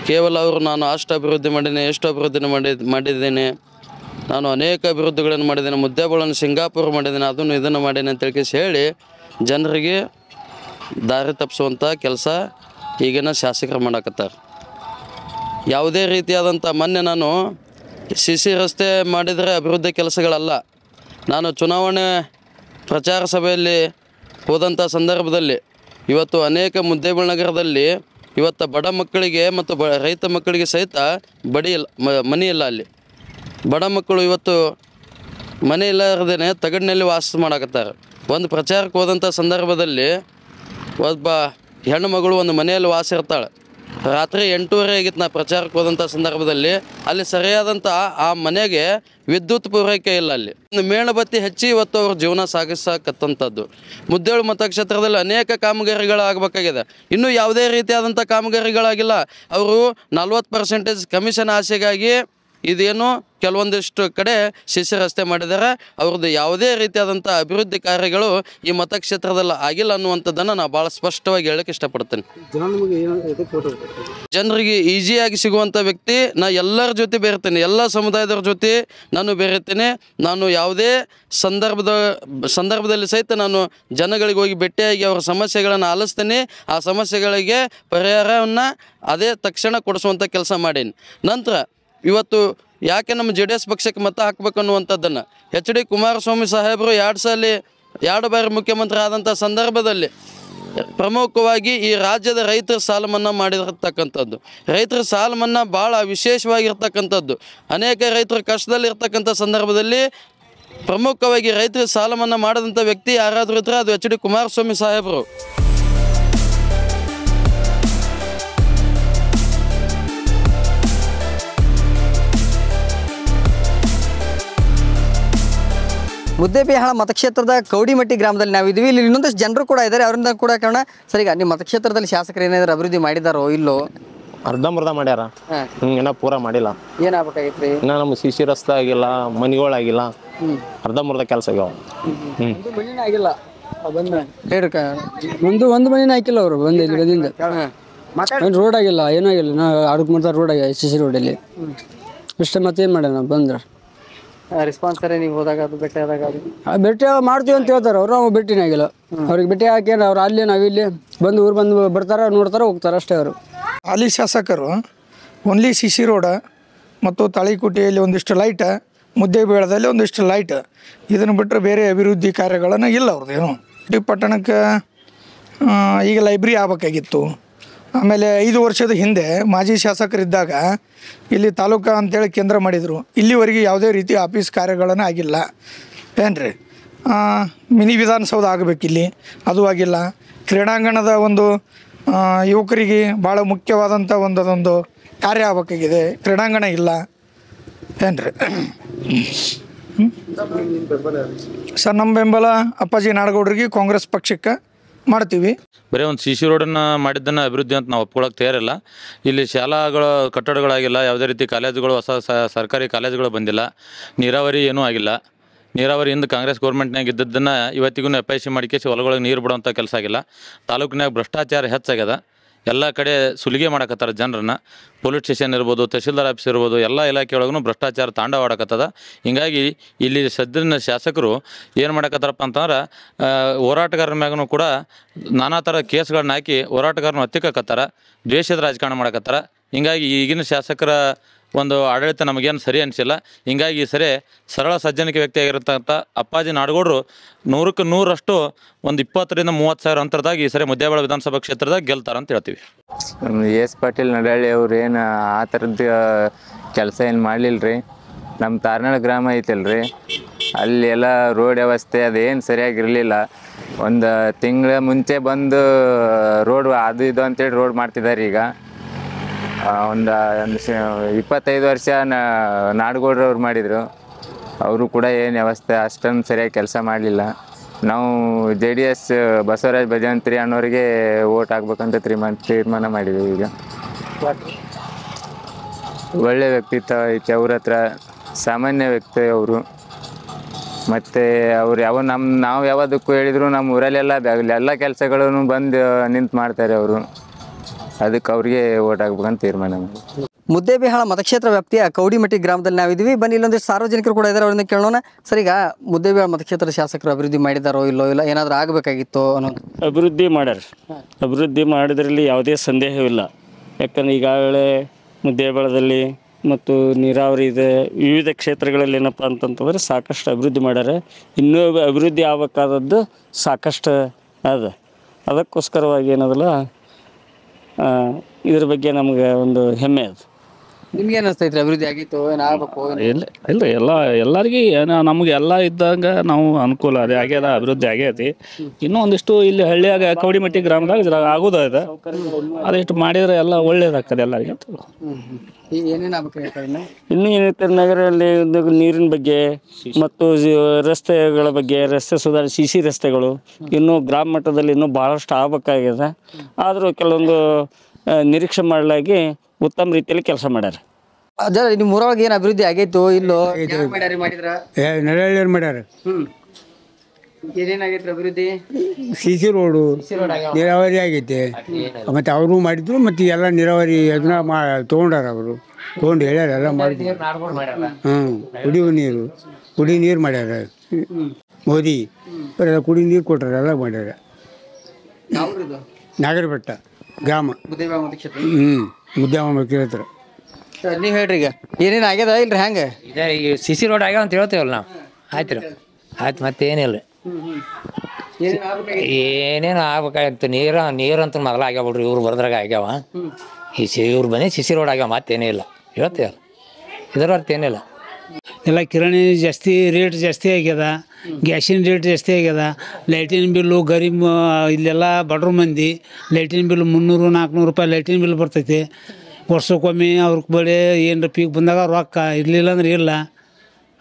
ಕೇವಲ ಅವರು ನಾನು ಅಷ್ಟು ಅಭಿವೃದ್ಧಿ ಮಾಡಿದ್ದೀನಿ ಎಷ್ಟು ಅಭಿವೃದ್ಧಿ ಮಾಡಿ ಮಾಡಿದ್ದೀನಿ ನಾನು ಅನೇಕ ಅಭಿವೃದ್ಧಿಗಳನ್ನು ಮಾಡಿದ್ದೀನಿ ಮುದ್ದೆಗಳನ್ನು ಸಿಂಗಾಪುರ ಮಾಡಿದ್ದೀನಿ ಅದನ್ನು ಇದನ್ನು ಅಂತ ತಿಳ್ಕಿಸಿ ಹೇಳಿ ಜನರಿಗೆ ದಾರಿ ತಪ್ಪಿಸುವಂಥ ಕೆಲಸ ಈಗಿನ ಶಾಸಕರು ಮಾಡಕತ್ತಾರೆ ಯಾವುದೇ ರೀತಿಯಾದಂಥ ಮೊನ್ನೆ ನಾನು ಸಿ ಸಿ ರಸ್ತೆ ಮಾಡಿದರೆ ಅಭಿವೃದ್ಧಿ ಕೆಲಸಗಳಲ್ಲ ನಾನು ಚುನಾವಣೆ ಪ್ರಚಾರ ಸಭೆಯಲ್ಲಿ ಹೋದಂಥ ಸಂದರ್ಭದಲ್ಲಿ ಇವತ್ತು ಅನೇಕ ನಗರದಲ್ಲಿ ಇವತ್ತು ಬಡ ಮಕ್ಕಳಿಗೆ ಮತ್ತು ಬ ರೈತ ಮಕ್ಕಳಿಗೆ ಸಹಿತ ಬಡಿ ಇಲ್ಲ ಮನೆ ಇಲ್ಲ ಅಲ್ಲಿ ಬಡ ಮಕ್ಕಳು ಇವತ್ತು ಮನೆ ಇಲ್ಲದೇ ತಗಡಿನಲ್ಲಿ ವಾಸ ಮಾಡಾಕತ್ತಾರೆ ಒಂದು ಪ್ರಚಾರಕ್ಕೆ ಹೋದಂಥ ಸಂದರ್ಭದಲ್ಲಿ ಒಬ್ಬ ಹೆಣ್ಣು ಮಗಳು ಒಂದು ಮನೆಯಲ್ಲಿ ವಾಸ ಇರ್ತಾಳೆ ರಾತ್ರಿ ಎಂಟೂವರೆ ಆಗಿತ್ತು ನಾ ಪ್ರಚಾರಕ್ಕೆ ಹೋದಂಥ ಸಂದರ್ಭದಲ್ಲಿ ಅಲ್ಲಿ ಸರಿಯಾದಂಥ ಆ ಮನೆಗೆ ವಿದ್ಯುತ್ ಪೂರೈಕೆ ಇಲ್ಲ ಅಲ್ಲಿ ಮೇಣಬತ್ತಿ ಹೆಚ್ಚಿ ಇವತ್ತು ಅವ್ರ ಜೀವನ ಸಾಗಿಸಕತ್ತಂಥದ್ದು ಮುದ್ದೇಳು ಮತಕ್ಷೇತ್ರದಲ್ಲಿ ಅನೇಕ ಕಾಮಗಾರಿಗಳಾಗಬೇಕಾಗಿದೆ ಇನ್ನೂ ಯಾವುದೇ ರೀತಿಯಾದಂಥ ಕಾಮಗಾರಿಗಳಾಗಿಲ್ಲ ಅವರು ನಲ್ವತ್ತು ಪರ್ಸೆಂಟೇಜ್ ಕಮಿಷನ್ ಆಸೆಗಾಗಿ ಇದೇನು ಕೆಲವೊಂದಿಷ್ಟು ಕಡೆ ಶಿಷ್ಯ ರಸ್ತೆ ಮಾಡಿದ್ದಾರೆ ಅವ್ರದ್ದು ಯಾವುದೇ ರೀತಿಯಾದಂಥ ಅಭಿವೃದ್ಧಿ ಕಾರ್ಯಗಳು ಈ ಮತಕ್ಷೇತ್ರದಲ್ಲಿ ಆಗಿಲ್ಲ ಅನ್ನುವಂಥದ್ದನ್ನು ನಾನು ಭಾಳ ಸ್ಪಷ್ಟವಾಗಿ ಹೇಳಕ್ಕೆ ಇಷ್ಟಪಡ್ತೇನೆ ಜನರಿಗೆ ಈಸಿಯಾಗಿ ಸಿಗುವಂಥ ವ್ಯಕ್ತಿ ನಾ ಎಲ್ಲರ ಜೊತೆ ಬೇರ್ತೇನೆ ಎಲ್ಲ ಸಮುದಾಯದವ್ರ ಜೊತೆ ನಾನು ಬೇರೆತೇನೆ ನಾನು ಯಾವುದೇ ಸಂದರ್ಭದ ಸಂದರ್ಭದಲ್ಲಿ ಸಹಿತ ನಾನು ಜನಗಳಿಗೆ ಹೋಗಿ ಭೇಟಿಯಾಗಿ ಅವರ ಸಮಸ್ಯೆಗಳನ್ನು ಆಲಿಸ್ತೇನೆ ಆ ಸಮಸ್ಯೆಗಳಿಗೆ ಪರಿಹಾರವನ್ನು ಅದೇ ತಕ್ಷಣ ಕೊಡಿಸುವಂಥ ಕೆಲಸ ಮಾಡೀನಿ ನಂತರ ಇವತ್ತು ಯಾಕೆ ನಮ್ಮ ಜೆ ಡಿ ಎಸ್ ಪಕ್ಷಕ್ಕೆ ಮತ ಹಾಕ್ಬೇಕು ಅನ್ನುವಂಥದ್ದನ್ನು ಎಚ್ ಡಿ ಕುಮಾರಸ್ವಾಮಿ ಸಾಹೇಬರು ಎರಡು ಸಲ ಎರಡು ಬಾರಿ ಮುಖ್ಯಮಂತ್ರಿ ಆದಂಥ ಸಂದರ್ಭದಲ್ಲಿ ಪ್ರಮುಖವಾಗಿ ಈ ರಾಜ್ಯದ ರೈತರ ಸಾಲ ಮನ್ನಾ ಮಾಡಿರತಕ್ಕಂಥದ್ದು ರೈತರ ಸಾಲ ಮನ್ನಾ ಭಾಳ ವಿಶೇಷವಾಗಿರ್ತಕ್ಕಂಥದ್ದು ಅನೇಕ ರೈತರು ಕಷ್ಟದಲ್ಲಿರ್ತಕ್ಕಂಥ ಸಂದರ್ಭದಲ್ಲಿ ಪ್ರಮುಖವಾಗಿ ರೈತರ ಸಾಲ ಮನ್ನಾ ಮಾಡಿದಂಥ ವ್ಯಕ್ತಿ ಯಾರಾದರೂ ಇದ್ದರೆ ಅದು ಎಚ್ ಡಿ ಕುಮಾರಸ್ವಾಮಿ ಸಾಹೇಬರು ಮುದ್ದೇಬಿಹಾಳ ಮತಕ್ಷೇತ್ರದ ಕೌಡಿಮಟ್ಟಿ ಗ್ರಾಮದಲ್ಲಿ ನಾವು ಇದೀವಿ ಇಲ್ಲಿ ಇನ್ನೊಂದಷ್ಟು ಜನರು ಕೂಡ ಇದ್ದಾರೆ ಅವರಿಂದ ಕೂಡ ಕಾರಣ ಸರಿ ಈಗ ನಿಮ್ಮ ಮತಕ್ಷೇತ್ರದಲ್ಲಿ ಶಾಸಕರು ಏನಾದರೂ ಅಭಿವೃದ್ಧಿ ಮಾಡಿದಾರೋ ಇಲ್ಲೋ ಅರ್ಧಂಬರ್ಧ ಮಾಡ್ಯಾರ ಇನ್ನ ಪೂರ ಮಾಡಿಲ್ಲ ಏನಾಗ್ಬೇಕಾಗಿತ್ತು ಇನ್ನ ನಮ್ಮ ಸಿಸಿ ರಸ್ತೆ ಆಗಿಲ್ಲ ಮನೆಗಳಾಗಿಲ್ಲ ಅರ್ಧಮರ್ಧ ಕೆಲಸ ಆಗ್ಯಾವ ಆಗಿಲ್ಲ ಒಂದು ಒಂದು ಮನೆ ಹಾಕಿಲ್ಲ ಅವರು ರೋಡ್ ಆಗಿಲ್ಲ ಏನೂ ಆಗಿಲ್ಲ ನಾ ಅಡುಗೆ ಮಾಡ್ತಾರೆ ರೋಡ್ ಆಗಿಲ್ಲ ಸಿ ಸಿ ರೋಡಲ್ಲಿ ಇಷ್ಟ ಮತ್ತೇನು ಮಾಡ್ಯಾರ ಬಂದ್ರೆ ರೆಸ್ಪಾನ್ಸ್ ನೀವು ಹೋದಾಗ ಅದು ಭೇಟಿ ಭೇಟಿ ಮಾಡ್ತೀವಿ ಅಂತ ಹೇಳ್ತಾರೆ ಅವರು ನಾವು ಭೇಟಿನೇ ಆಗಿಲ್ಲ ಅವ್ರಿಗೆ ಭೇಟಿ ಹಾಕಿ ಅವ್ರು ಅಲ್ಲಿ ನಾವು ಇಲ್ಲಿ ಬಂದು ಊರು ಬಂದು ಬರ್ತಾರೆ ನೋಡ್ತಾರೆ ಹೋಗ್ತಾರೆ ಅಷ್ಟೇ ಅವರು ಅಲ್ಲಿ ಶಾಸಕರು ಒನ್ಲಿ ಸಿ ಸಿ ರೋಡ ಮತ್ತು ತಾಳಿಕೋಟೆಯಲ್ಲಿ ಒಂದಿಷ್ಟು ಲೈಟ್ ಬೇಳದಲ್ಲಿ ಒಂದಿಷ್ಟು ಲೈಟ್ ಇದನ್ನು ಬಿಟ್ಟರೆ ಬೇರೆ ಅಭಿವೃದ್ಧಿ ಕಾರ್ಯಗಳನ್ನು ಇಲ್ಲ ಅವ್ರದ್ದೇನು ಇಡೀ ಪಟ್ಟಣಕ್ಕೆ ಈಗ ಲೈಬ್ರರಿ ಆಗ್ಬೇಕಾಗಿತ್ತು ಆಮೇಲೆ ಐದು ವರ್ಷದ ಹಿಂದೆ ಮಾಜಿ ಶಾಸಕರಿದ್ದಾಗ ಇಲ್ಲಿ ತಾಲೂಕಾ ಅಂತೇಳಿ ಕೇಂದ್ರ ಮಾಡಿದರು ಇಲ್ಲಿವರೆಗೆ ಯಾವುದೇ ರೀತಿ ಆಫೀಸ್ ಕಾರ್ಯಗಳನ್ನು ಆಗಿಲ್ಲ ಏನು ರೀ ಮಿನಿ ವಿಧಾನಸೌಧ ಇಲ್ಲಿ ಅದು ಆಗಿಲ್ಲ ಕ್ರೀಡಾಂಗಣದ ಒಂದು ಯುವಕರಿಗೆ ಭಾಳ ಮುಖ್ಯವಾದಂಥ ಒಂದು ಅದೊಂದು ಕಾರ್ಯ ಆಗಬೇಕಾಗಿದೆ ಕ್ರೀಡಾಂಗಣ ಇಲ್ಲ ಏನು ರೀ ಸರ್ ನಮ್ಮ ಬೆಂಬಲ ಅಪ್ಪಾಜಿ ನಾಡಗೌಡ್ರಿಗೆ ಕಾಂಗ್ರೆಸ್ ಪಕ್ಷಕ್ಕೆ ಮಾಡ್ತೀವಿ ಬರೀ ಒಂದು ಸಿ ಸಿ ರೋಡನ್ನು ಮಾಡಿದ್ದನ್ನ ಅಭಿವೃದ್ಧಿ ಅಂತ ನಾವು ಒಪ್ಕೊಳ್ಳೋಕೆ ತಯಾರಿಲ್ಲ ಇಲ್ಲಿ ಶಾಲಾಗಳ ಕಟ್ಟಡಗಳಾಗಿಲ್ಲ ಯಾವುದೇ ರೀತಿ ಕಾಲೇಜುಗಳು ಹೊಸ ಸರ್ಕಾರಿ ಕಾಲೇಜುಗಳು ಬಂದಿಲ್ಲ ನೀರಾವರಿ ಏನೂ ಆಗಿಲ್ಲ ನೀರಾವರಿ ಇಂದ ಕಾಂಗ್ರೆಸ್ ಗೌರ್ಮೆಂಟ್ನಾಗ ಇದ್ದದ್ದನ್ನು ಇವತ್ತಿಗೂ ಎಫ್ ಐ ಸಿ ಮಾಡಿಕೇಸಿ ಹೊಲಗಳಿಗೆ ನೀರು ಬಿಡುವಂಥ ಕೆಲಸ ಆಗಿಲ್ಲ ತಾಲೂಕಿನಾಗ ಭ್ರಷ್ಟಾಚಾರ ಹೆಚ್ಚಾಗ್ಯದ ಎಲ್ಲ ಕಡೆ ಸುಲಿಗೆ ಮಾಡಕತ್ತಾರ ಜನರನ್ನ ಪೊಲೀಸ್ ಸ್ಟೇಷನ್ ಇರ್ಬೋದು ತಹಶೀಲ್ದಾರ್ ಆಫೀಸ್ ಇರ್ಬೋದು ಎಲ್ಲ ಇಲಾಖೆಯೊಳಗೂ ಭ್ರಷ್ಟಾಚಾರ ತಾಂಡವಾಡಕತ್ತದ ಹಿಂಗಾಗಿ ಇಲ್ಲಿ ಸದ್ಯನ ಶಾಸಕರು ಏನು ಮಾಡಕತ್ತಾರಪ್ಪ ಅಂತಂದ್ರೆ ಹೋರಾಟಗಾರರ ಮ್ಯಾಗೂ ಕೂಡ ನಾನಾ ಥರ ಕೇಸ್ಗಳನ್ನ ಹಾಕಿ ಹೋರಾಟಗಾರನ ಹತ್ತಿಕ್ಕತ್ತಾರ ದ್ವೇಷದ ರಾಜಕಾರಣ ಮಾಡಕತ್ತಾರ ಹಿಂಗಾಗಿ ಈಗಿನ ಶಾಸಕರ ಒಂದು ಆಡಳಿತ ನಮಗೇನು ಸರಿ ಅನಿಸಿಲ್ಲ ಹಿಂಗಾಗಿ ಈ ಸರಿ ಸರಳ ಸಜ್ಜನಿಕೆ ವ್ಯಕ್ತಿಯಾಗಿರತಕ್ಕಂಥ ಅಪ್ಪಾಜಿ ನಾಡಗೌಡರು ನೂರಕ್ಕೆ ನೂರಷ್ಟು ಒಂದು ಇಪ್ಪತ್ತರಿಂದ ಮೂವತ್ತು ಸಾವಿರ ಅಂತರದಾಗ ಈ ಸರಿ ಮುದ್ದೇಬಾಳ ವಿಧಾನಸಭಾ ಕ್ಷೇತ್ರದಾಗ ಗೆಲ್ತಾರೆ ಅಂತ ಹೇಳ್ತೀವಿ ಎಸ್ ಪಾಟೀಲ್ ನಡಾಳಿ ಅವ್ರು ಏನು ಆ ಥರದ್ದು ಕೆಲಸ ಏನು ಮಾಡಲಿಲ್ಲ ರೀ ನಮ್ಮ ತಾರ್ನಾಳ ಗ್ರಾಮ ಐತಲ್ರಿ ಅಲ್ಲಿ ಎಲ್ಲ ರೋಡ್ ವ್ಯವಸ್ಥೆ ಅದೇನು ಸರಿಯಾಗಿರಲಿಲ್ಲ ಒಂದು ತಿಂಗಳ ಮುಂಚೆ ಬಂದು ರೋಡ್ ಅದು ಇದು ಅಂತೇಳಿ ರೋಡ್ ಮಾಡ್ತಿದ್ದಾರೆ ಈಗ ಒಂದು ಇಪ್ಪತ್ತೈದು ವರ್ಷ ನಾಡಗೌಡ್ರವ್ರು ಮಾಡಿದರು ಅವರು ಕೂಡ ಏನು ವ್ಯವಸ್ಥೆ ಅಷ್ಟೊಂದು ಸರಿಯಾಗಿ ಕೆಲಸ ಮಾಡಲಿಲ್ಲ ನಾವು J D S Basavaraj Bhajantri ಅನ್ನೋರಿಗೆ ಓಟ್ ಹಾಕ್ಬೇಕಂತ ತೀರ್ಮಾನ ತೀರ್ಮಾನ ಮಾಡಿದ್ದೀವಿ ಈಗ ಒಳ್ಳೆ ವ್ಯಕ್ತಿತ್ವ ಐತೆ ಅವ್ರ ಹತ್ರ ಸಾಮಾನ್ಯ ವ್ಯಕ್ತಿ ಅವರು ಮತ್ತು ಅವ್ರು ಯಾವ ನಮ್ಮ ನಾವು ಯಾವುದಕ್ಕೂ ಹೇಳಿದ್ರು ನಮ್ಮ ಊರಲ್ಲೆಲ್ಲ ಎಲ್ಲ ಕೆಲಸಗಳನ್ನು ಬಂದು ನಿಂತು ಮಾಡ್ತಾರೆ ಅವರು ಅದಕ್ಕೆ ಅವ್ರಿಗೆ ಓಟ್ ಹಾಕ್ಬೇಕಂತ ತೀರ್ಮಾನ ಮುದ್ದೇಬಿಹಾಳ ಮತಕ್ಷೇತ್ರ ವ್ಯಾಪ್ತಿಯ ಕೌಡಿಮಟ್ಟಿ ಗ್ರಾಮದಲ್ಲಿ ನಾವಿದ್ದೀವಿ ಬನ್ನಿ ಇಲ್ಲೊಂದಿಷ್ಟು ಸಾರ್ವಜನಿಕರು ಕೂಡ ಇದ್ದಾರೆ ಅವ್ರನ್ನ ಕೇಳೋಣ ಸರಿ ಈಗ ಮುದ್ದೇಬಿಹಾಳ ಮತಕ್ಷೇತ್ರ ಶಾಸಕರು ಅಭಿವೃದ್ಧಿ ಮಾಡಿದಾರೋ ಇಲ್ಲೋ ಇಲ್ಲ ಏನಾದರೂ ಆಗಬೇಕಾಗಿತ್ತು ಅನ್ನೋದು ಅಭಿವೃದ್ಧಿ ಮಾಡ್ಯಾರ ಅಭಿವೃದ್ಧಿ ಮಾಡಿದ್ರಲ್ಲಿ ಯಾವುದೇ ಸಂದೇಹವಿಲ್ಲ ಯಾಕಂದ್ರೆ ಈಗಾಗಲೇ ಮುದ್ದೇಬಳದಲ್ಲಿ ಮತ್ತು ನೀರಾವರಿ ಇದೆ ವಿವಿಧ ಕ್ಷೇತ್ರಗಳಲ್ಲಿ ಏನಪ್ಪ ಅಂತಂತಂದ್ರೆ ಸಾಕಷ್ಟು ಅಭಿವೃದ್ಧಿ ಮಾಡ್ಯಾರ ಇನ್ನೂ ಅಭಿವೃದ್ಧಿ ಆಗಬೇಕಾದದ್ದು ಸಾಕಷ್ಟು ಅದ ಅದಕ್ಕೋಸ್ಕರವಾಗಿ ಏನದಲ್ಲ ಇದ್ರ ಬಗ್ಗೆ ನಮ್ಗೆ ಒಂದು ಹೆಮ್ಮೆ ಅದು ನಿಮ್ಗೆ ಏನಿಸ್ತೈತ್ರಿ ಅಭಿವೃದ್ಧಿ ಆಗಿತ್ತು ಏನಾಗಬೇಕು ಇಲ್ಲ ಇಲ್ರಿ ಎಲ್ಲ ಎಲ್ಲರಿಗೆ ನಮ್ಗೆ ಎಲ್ಲ ಇದ್ದಂಗ ನಾವು ಅನುಕೂಲ ಅದೇ ಆಗ್ಯದ ಅಭಿವೃದ್ಧಿ ಆಗೈತಿ ಇನ್ನೂ ಒಂದಿಷ್ಟು ಇಲ್ಲಿ ಹಳ್ಳಿಯಾಗ ಕವಡಿಮಟ್ಟಿ ಗ್ರಾಮದಾಗ ಆಗೋದ ಇದೆ ಅದಿಷ್ಟು ಮಾಡಿದ್ರೆ ಎಲ್ಲ ಒಳ್ಳೇದಾಗ್ತದೆ ಎಲ್ಲರಿಗೆ ಇನ್ನು ಏನೈತೆ ನಗರದಲ್ಲಿ ನೀರಿನ ಬಗ್ಗೆ ಮತ್ತು ರಸ್ತೆಗಳ ಬಗ್ಗೆ ರಸ್ತೆ ಸುಧಾರಣೆ ಸಿ ಸಿ ರಸ್ತೆಗಳು ಇನ್ನೂ ಗ್ರಾಮ ಮಟ್ಟದಲ್ಲಿ ಇನ್ನೂ ಬಹಳಷ್ಟು ಆಗ್ಬೇಕಾಗಿದೆ ಆದರೂ ಕೆಲವೊಂದು ನಿರೀಕ್ಷೆ ಮಾಡಲಾಗಿ ಉತ್ತಮ ರೀತಿಯಲ್ಲಿ ಕೆಲಸ ಮಾಡ್ಯಾರ ಅದ ನಿಮ್ಮ ಊರೊಳಗೆ ಏನು ಅಭಿವೃದ್ಧಿ ಆಗೈತು ಇಲ್ಲೋ ಏ ನಡಳ್ಳಿ ಮಾಡ್ಯಾರ ಸಿ ಸಿ ರೋಡು ನೀರಾವರಿ ಆಗೈತೆ ಮತ್ತೆ ಅವರು ಮಾಡಿದ್ರು ಮತ್ತೆ ಎಲ್ಲ ನೀರಾವರಿ ಅದನ್ನ ಮಾ ಅವರು ತೊಗೊಂಡು ಹೇಳ್ಯಾರ ಎಲ್ಲ ಮಾಡಿದ್ರು ಹ್ಞೂ ಕುಡಿಯುವ ನೀರು ಕುಡಿ ನೀರು ಮಾಡ್ಯಾರ ಮೋದಿ ಅವರೆಲ್ಲ ಕುಡಿ ನೀರು ಕೊಟ್ಟಾರ ಎಲ್ಲ ಮಾಡ್ಯಾರ ನಾಗರಬೆಟ್ಟ ಗ್ರಾಮ ಹ್ಮ್ ಉದ್ಯಮ ಕೇಳ್ತಾರೆ ನೀವು ಹೇಳ್ರಿ ಈಗ ಏನೇನು ಆಗ್ಯದ ಇಲ್ರಿ ಹೆಂಗೆ ಇದೇ ಈ ಸಿ ಸಿ ರೋಡ್ ಆಗ್ಯಾವ ಅಂತ ಹೇಳ್ತೇವಲ್ಲ ನಾವು ಆಯ್ತು ರೀ ಆಯ್ತು ಮತ್ತೇನಿಲ್ಲ ಏನೇನು ಆಗ್ಬೇಕಾಗಿತ್ತು ನೀರ ಅಂತ ಮೊದಲ ಆಗ್ಯಾವ ಬಿಡ್ರಿ ಇವ್ರು ಬರೋದ್ರಾಗ ಆಗ್ಯಾವ ಈ ಸಿ ಇವ್ರು ಬಂದು ಸಿ ಸಿ ರೋಡ್ ಆಗ್ಯಾವ ಮತ್ತೇನೇ ಇಲ್ಲ ಹೇಳ್ತೀವಲ್ಲ ಇದರ ಅರ್ಥ ಏನಿಲ್ಲ ಎಲ್ಲ ಕಿರಾಣಿ ಜಾಸ್ತಿ ರೇಟ್ ಜಾಸ್ತಿ ಆಗ್ಯದ ಗ್ಯಾಸಿನ ರೇಟ್ ಜಾಸ್ತಿ ಆಗ್ಯದ ಲೈಟಿನ ಬಿಲ್ಲು ಗರೀಬ್ ಇಲ್ಲೆಲ್ಲ ಬಡ್ರ ಮಂದಿ ಲೈಟಿನ ಬಿಲ್ ಮುನ್ನೂರು ನಾಲ್ಕುನೂರು ರೂಪಾಯಿ ಲೈಟಿನ ಬಿಲ್ ಬರ್ತೈತಿ ವರ್ಷಕ್ಕೊಮ್ಮೆ ಅವ್ರಿಗೆ ಬಳಿ ಏನರ ಪೀಕ್ ಬಂದಾಗ ರೊಕ್ಕ ಇರಲಿಲ್ಲ ಅಂದ್ರೆ ಇಲ್ಲ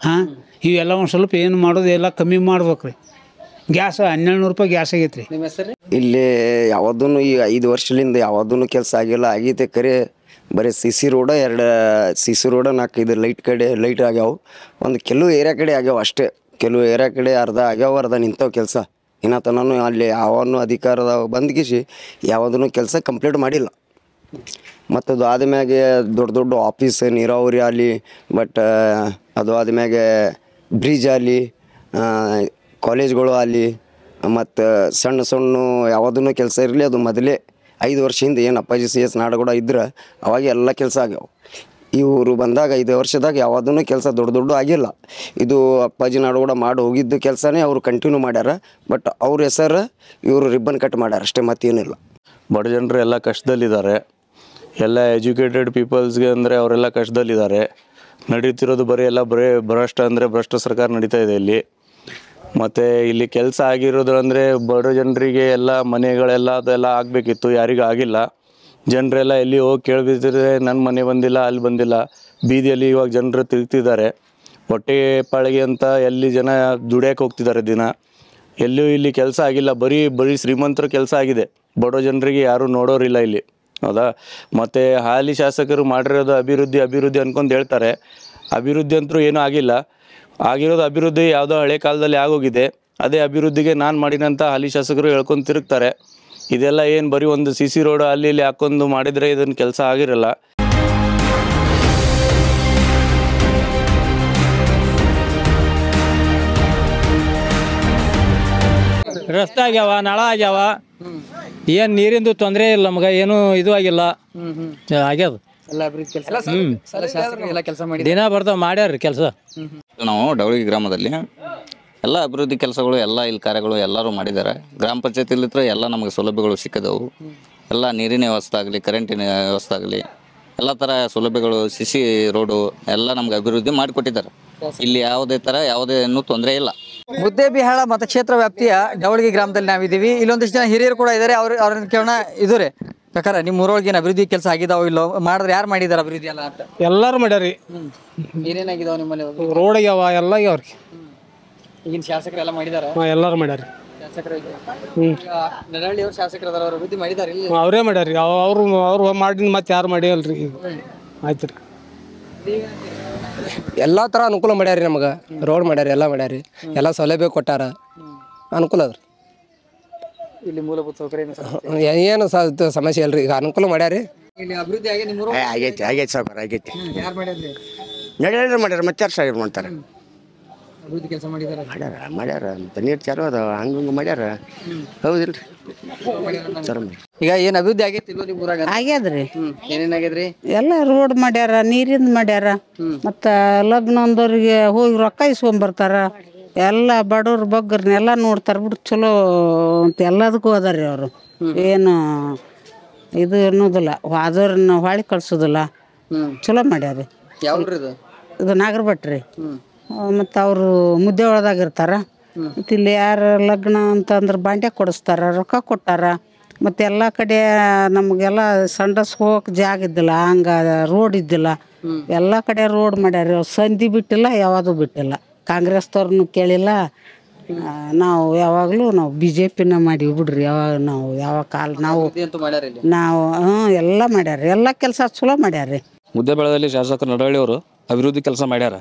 ಹಾಂ ಇವೆಲ್ಲ ಒಂದು ಸ್ವಲ್ಪ ಏನು ಮಾಡೋದು ಎಲ್ಲ ಕಮ್ಮಿ ಮಾಡ್ಬೇಕು ರೀ ಗ್ಯಾಸ್ ಹನ್ನೆರಡು ರೂಪಾಯಿ ಗ್ಯಾಸ್ ಆಗೈತೆ ರೀ ಇಲ್ಲಿ ಯಾವುದೂ ಈ ಐದು ವರ್ಷದಿಂದ ಯಾವುದೂ ಕೆಲಸ ಆಗಿಲ್ಲ ಆಗೈತೆ ಕರೆ ಬರೀ ಸಿ ಸಿ ರೋಡ ಎರಡು ಸಿ ಸಿ ರೋಡ ನಾಲ್ಕೈದು ಲೈಟ್ ಕಡೆ ಲೈಟ್ ಆಗ್ಯಾವೆ ಒಂದು ಕೆಲವು ಏರಿಯಾ ಕಡೆ ಆಗ್ಯಾವೆ ಅಷ್ಟೇ ಕೆಲವು ಏರ್ಯಾ ಕಡೆ ಅರ್ಧ ಆಗ್ಯಾವ ಅರ್ಧ ನಿಂತವು ಕೆಲಸ ಇನ್ನತನೂ ಅಲ್ಲಿ ಯಾವನ್ನು ಅಧಿಕಾರದ ಬಂದ್ಗಿಸಿ ಯಾವುದನ್ನು ಕೆಲಸ ಕಂಪ್ಲೀಟ್ ಮಾಡಿಲ್ಲ ಮತ್ತು ಅದು ಆದಮ್ಯಾಗೆ ದೊಡ್ಡ ದೊಡ್ಡ ಆಫೀಸ್ ನೀರಾವರಿ ಆಗಲಿ ಬಟ್ ಅದು ಆದಮ್ಯಾಗೆ ಬ್ರಿಡ್ಜ್ ಆಗಲಿ ಕಾಲೇಜ್ಗಳು ಆಗಲಿ ಮತ್ತು ಸಣ್ಣ ಸಣ್ಣ ಯಾವುದನ್ನು ಕೆಲಸ ಇರಲಿ ಅದು ಮೊದಲೇ ಐದು ವರ್ಷ ಹಿಂದೆ ಏನು ಅಪ್ಪಾಜಿ ಸಿ ಎಸ್ ನಾಡಗೂಡ ಇದ್ರೆ ಅವಾಗ ಎಲ್ಲ ಕೆಲಸ ಆಗ್ಯಾವ ಇವರು ಬಂದಾಗ ಐದು ವರ್ಷದಾಗ ಯಾವುದೂ ಕೆಲಸ ದೊಡ್ಡ ದೊಡ್ಡ ಆಗಿಲ್ಲ ಇದು ಅಪ್ಪಾಜಿ ಕೂಡ ಮಾಡಿ ಹೋಗಿದ್ದ ಕೆಲಸನೇ ಅವರು ಕಂಟಿನ್ಯೂ ಮಾಡ್ಯಾರ ಬಟ್ ಅವ್ರ ಹೆಸರು ಇವರು ರಿಬ್ಬನ್ ಕಟ್ ಮಾಡ್ಯಾರ ಅಷ್ಟೇ ಮತ್ತೇನಿಲ್ಲ ಬಡ ಜನರು ಎಲ್ಲ ಕಷ್ಟದಲ್ಲಿದ್ದಾರೆ ಎಲ್ಲ ಎಜುಕೇಟೆಡ್ ಪೀಪಲ್ಸ್ಗೆ ಅಂದರೆ ಅವರೆಲ್ಲ ಕಷ್ಟದಲ್ಲಿದ್ದಾರೆ ನಡೀತಿರೋದು ಬರೀ ಎಲ್ಲ ಬರೀ ಭ್ರಷ್ಟ ಅಂದರೆ ಭ್ರಷ್ಟ ಸರ್ಕಾರ ನಡೀತಾ ಇದೆ ಇಲ್ಲಿ ಮತ್ತು ಇಲ್ಲಿ ಕೆಲಸ ಆಗಿರೋದು ಅಂದರೆ ಬಡ ಜನರಿಗೆ ಎಲ್ಲ ಮನೆಗಳೆಲ್ಲ ಅದೆಲ್ಲ ಆಗಬೇಕಿತ್ತು ಯಾರಿಗೂ ಆಗಿಲ್ಲ ಜನರೆಲ್ಲ ಎಲ್ಲಿ ಹೋಗಿ ಕೇಳಿದ್ರೆ ನನ್ನ ಮನೆ ಬಂದಿಲ್ಲ ಅಲ್ಲಿ ಬಂದಿಲ್ಲ ಬೀದಿಯಲ್ಲಿ ಇವಾಗ ಜನರು ತಿರುಗ್ತಿದ್ದಾರೆ ಹೊಟ್ಟೆ ಪಾಳಿಗೆ ಅಂತ ಎಲ್ಲಿ ಜನ ದುಡಿಯೋಕೆ ಹೋಗ್ತಿದ್ದಾರೆ ದಿನ ಎಲ್ಲೂ ಇಲ್ಲಿ ಕೆಲಸ ಆಗಿಲ್ಲ ಬರೀ ಬರೀ ಶ್ರೀಮಂತರ ಕೆಲಸ ಆಗಿದೆ ಬಡೋ ಜನರಿಗೆ ಯಾರೂ ನೋಡೋರಿಲ್ಲ ಇಲ್ಲಿ ಹೌದಾ ಮತ್ತು ಹಾಲಿ ಶಾಸಕರು ಮಾಡಿರೋದು ಅಭಿವೃದ್ಧಿ ಅಭಿವೃದ್ಧಿ ಅನ್ಕೊಂಡು ಹೇಳ್ತಾರೆ ಅಭಿವೃದ್ಧಿ ಅಂತರೂ ಏನೂ ಆಗಿಲ್ಲ ಆಗಿರೋದು ಅಭಿವೃದ್ಧಿ ಯಾವುದೋ ಹಳೆ ಕಾಲದಲ್ಲಿ ಆಗೋಗಿದೆ ಅದೇ ಅಭಿವೃದ್ಧಿಗೆ ನಾನು ಮಾಡಿದಂಥ ಹಾಲಿ ಶಾಸಕರು ಹೇಳ್ಕೊಂಡು ತಿರುಗ್ತಾರೆ ಇದೆಲ್ಲ ಏನು ಬರೀ ಒಂದು ಸಿ ಸಿ ರೋಡ್ ಅಲ್ಲಿ ಇಲ್ಲಿ ಹಾಕೊಂಡು ಮಾಡಿದರೆ ಇದನ್ನು ಕೆಲಸ ಆಗಿರಲ್ಲ ರಸ್ತೆ ಆಗ್ಯಾವ ನಳ ಆಗ್ಯಾವ ಏನು ನೀರಿಂದು ತೊಂದರೆ ಇಲ್ಲ ನಮ್ಗೆ ಏನು ಇದು ಆಗಿಲ್ಲ ಆಗ್ಯದ ದಿನ ಬರ್ತಾವ ಮಾಡ್ಯಾರ ಕೆಲಸ ನಾವು ಡವಳಿ ಗ್ರಾಮದಲ್ಲಿ ಎಲ್ಲ ಅಭಿವೃದ್ಧಿ ಕೆಲಸಗಳು ಎಲ್ಲ ಇಲ್ಲಿ ಕಾರ್ಯಗಳು ಎಲ್ಲರೂ ಮಾಡಿದ್ದಾರೆ ಗ್ರಾಮ ಇದ್ರೆ ಎಲ್ಲ ನಮಗೆ ಸೌಲಭ್ಯಗಳು ಸಿಕ್ಕಿದವು ಎಲ್ಲ ನೀರಿನ ವ್ಯವಸ್ಥೆ ಆಗಲಿ ಕರೆಂಟಿನ ವ್ಯವಸ್ಥೆ ಆಗಲಿ ಎಲ್ಲ ಥರ ಸೌಲಭ್ಯಗಳು ಸಿಸಿ ರೋಡು ಎಲ್ಲ ನಮ್ಗೆ ಅಭಿವೃದ್ಧಿ ಮಾಡಿಕೊಟ್ಟಿದ್ದಾರೆ ಇಲ್ಲಿ ಯಾವುದೇ ಥರ ಯಾವುದೇನೂ ತೊಂದರೆ ಇಲ್ಲ ಮುದ್ದೇಬಿಹಾಳ ಮತಕ್ಷೇತ್ರ ವ್ಯಾಪ್ತಿಯ ಡವಳಗಿ ಗ್ರಾಮದಲ್ಲಿ ನಾವಿದ್ದೀವಿ ಇಲ್ಲೊಂದಿಷ್ಟು ಜನ ಹಿರಿಯರು ಕೂಡ ಇದ್ದಾರೆ ಅವ್ರ ಅವ್ರ ಕೇಳೋಣ ಇದ್ರೆ ಯಾಕಂದ್ರೆ ನಿಮ್ಮ ಊರೊಳಗೆ ಏನು ಅಭಿವೃದ್ಧಿ ಕೆಲಸ ಆಗಿದಾವ ಇಲ್ಲೋ ಮಾಡಿದ್ರೆ ಯಾರು ಮಾಡಿದಾರೆ ಅಭಿವೃದ್ಧಿ ಎಲ್ಲ ಎಲ್ಲರೂ ಮಾಡ್ಯಾರಿ ನಿಮ್ಮಲ್ಲಿ ರೋಡ್ ಆಗ್ಯಾವ ಎಲ್ಲ ಆಗ್ಯಾವ್ರಿ ಈಗಿನ ಶಾಸಕರೆಲ್ಲ ಮಾಡಿದಾರೆ ಹಾಂ ಎಲ್ಲರೂ ಮಾಡ್ಯಾರ ಶಾಸಕರು ನಡಹಳ್ಳಿ ಶಾಸಕರು ಅದಾರ ಅವರೇ ಮಾಡ್ಯಾರಿ ಅವ್ರು ಅವ್ರು ಮಾಡಿನ ಮತ್ತೆ ಯಾರು ಮಾಡಿಯಲ್ರಿ ಅಲ್ರಿ ಆಯ್ತು ರೀ ಎಲ್ಲ ಥರ ಅನುಕೂಲ ಮಾಡ್ಯಾರಿ ನಮಗ ರೋಡ್ ಮಾಡ್ಯಾರ ಎಲ್ಲ ಮಾಡ್ಯಾರಿ ಎಲ್ಲ ಸೌಲಭ್ಯ ಕೊಟ್ಟಾರ ಅನುಕೂಲ ಅದ್ರಿ ಇಲ್ಲಿ ಮೂಲಭೂತ ಸೌಕರ್ಯ ಏನು ಸಮಸ್ಯೆ ಇಲ್ರಿ ಈಗ ಅನುಕೂಲ ಮಾಡ್ಯಾರಿ ಅಭಿವೃದ್ಧಿ ಆಗಿ ಆಗೈತಿ ಆಗೈತಿ ಸೌಕರ್ಯ ಆಗೈತಿ ಮಾಡ್ಯಾರ ಮತ್ತೆ ಯಾರು ಮಾಡ್ತಾರೆ ಅಭಿವೃದ್ಧಿ ಕೆಲಸ ಮಾಡಿದಾರ ಮಾಡ್ಯಾರ ಮಾಡ್ಯಾರ ಅಂತ ನೀರು ಚಲೋ ಅದ ಹಂಗೆ ಮಾಡ್ಯಾರ ಹೌದಿಲ್ಲ ರೀ ಚಲೋ ಈಗ ಏನ್ ಅಭಿವೃದ್ಧಿ ಆಗೈತಿ ಇಲ್ಲೋ ಏನೇನ್ ಆಗ್ಯದ್ರಿ ಎಲ್ಲ ರೋಡ್ ಮಾಡ್ಯಾರ ನೀರಿಂದ ಮಾಡ್ಯಾರ ಮತ್ತ ಲಗ್ನ ಅಂದವ್ರಿಗೆ ಹೋಗಿ ರೊಕ್ಕ ಬರ್ತಾರ ಎಲ್ಲ ಬಡವ್ರ ಬಗ್ಗರ್ನೆಲ್ಲ ನೋಡ್ತಾರ ಬಿಡು ಚಲೋ ಅಂತ ಎಲ್ಲದಕ್ಕೂ ಅದಾರಿ ಅವರು ಏನು ಇದು ಅನ್ನೋದಿಲ್ಲ ಅದವ್ರನ್ನ ಹೊಳಿ ಕಳ್ಸೋದಿಲ್ಲ ಚಲೋ ಮಾಡ್ಯಾರ ಯಾವ್ರಿ ಇದು ಇದು ನಾಗರಭಟ್ರಿ ಮತ್ತು ಅವರು ಮುದ್ದೆ ಒಳದಾಗ ಇರ್ತಾರೆ ಮತ್ತು ಇಲ್ಲಿ ಯಾರು ಲಗ್ನ ಅಂತಂದ್ರೆ ಬಾಂಡೆ ಕೊಡಿಸ್ತಾರ ರೊಕ್ಕ ಕೊಟ್ಟಾರ ಮತ್ತು ಎಲ್ಲ ಕಡೆ ನಮಗೆಲ್ಲ ಸಂಡಸ್ ಹೋಗಕ್ಕೆ ಜಾಗ ಇದ್ದಿಲ್ಲ ಹಂಗ ರೋಡ್ ಇದ್ದಿಲ್ಲ ಎಲ್ಲ ಕಡೆ ರೋಡ್ ಮಾಡ್ಯಾರ ಸಂಧಿ ಬಿಟ್ಟಿಲ್ಲ ಯಾವುದು ಬಿಟ್ಟಿಲ್ಲ ಕಾಂಗ್ರೆಸ್ದವ್ರನ್ನು ಕೇಳಿಲ್ಲ ನಾವು ಯಾವಾಗಲೂ ನಾವು ಬಿ ಜೆ ಪಿನ ಮಾಡಿ ಬಿಡ್ರಿ ಯಾವಾಗ ನಾವು ಯಾವ ಕಾಲ ನಾವು ನಾವು ಹ್ಞೂ ಎಲ್ಲ ಮಾಡ್ಯಾರ ಎಲ್ಲ ಕೆಲಸ ಚಲೋ ಮಾಡ್ಯಾರ ಮುದ್ದೆಬೆಳದಲ್ಲಿ ಶಾಸಕ ನಡವಳ್ಳಿ ಅವರು ಅಭಿವೃದ್ಧಿ ಕೆಲಸ ಮಾಡ್ಯಾರ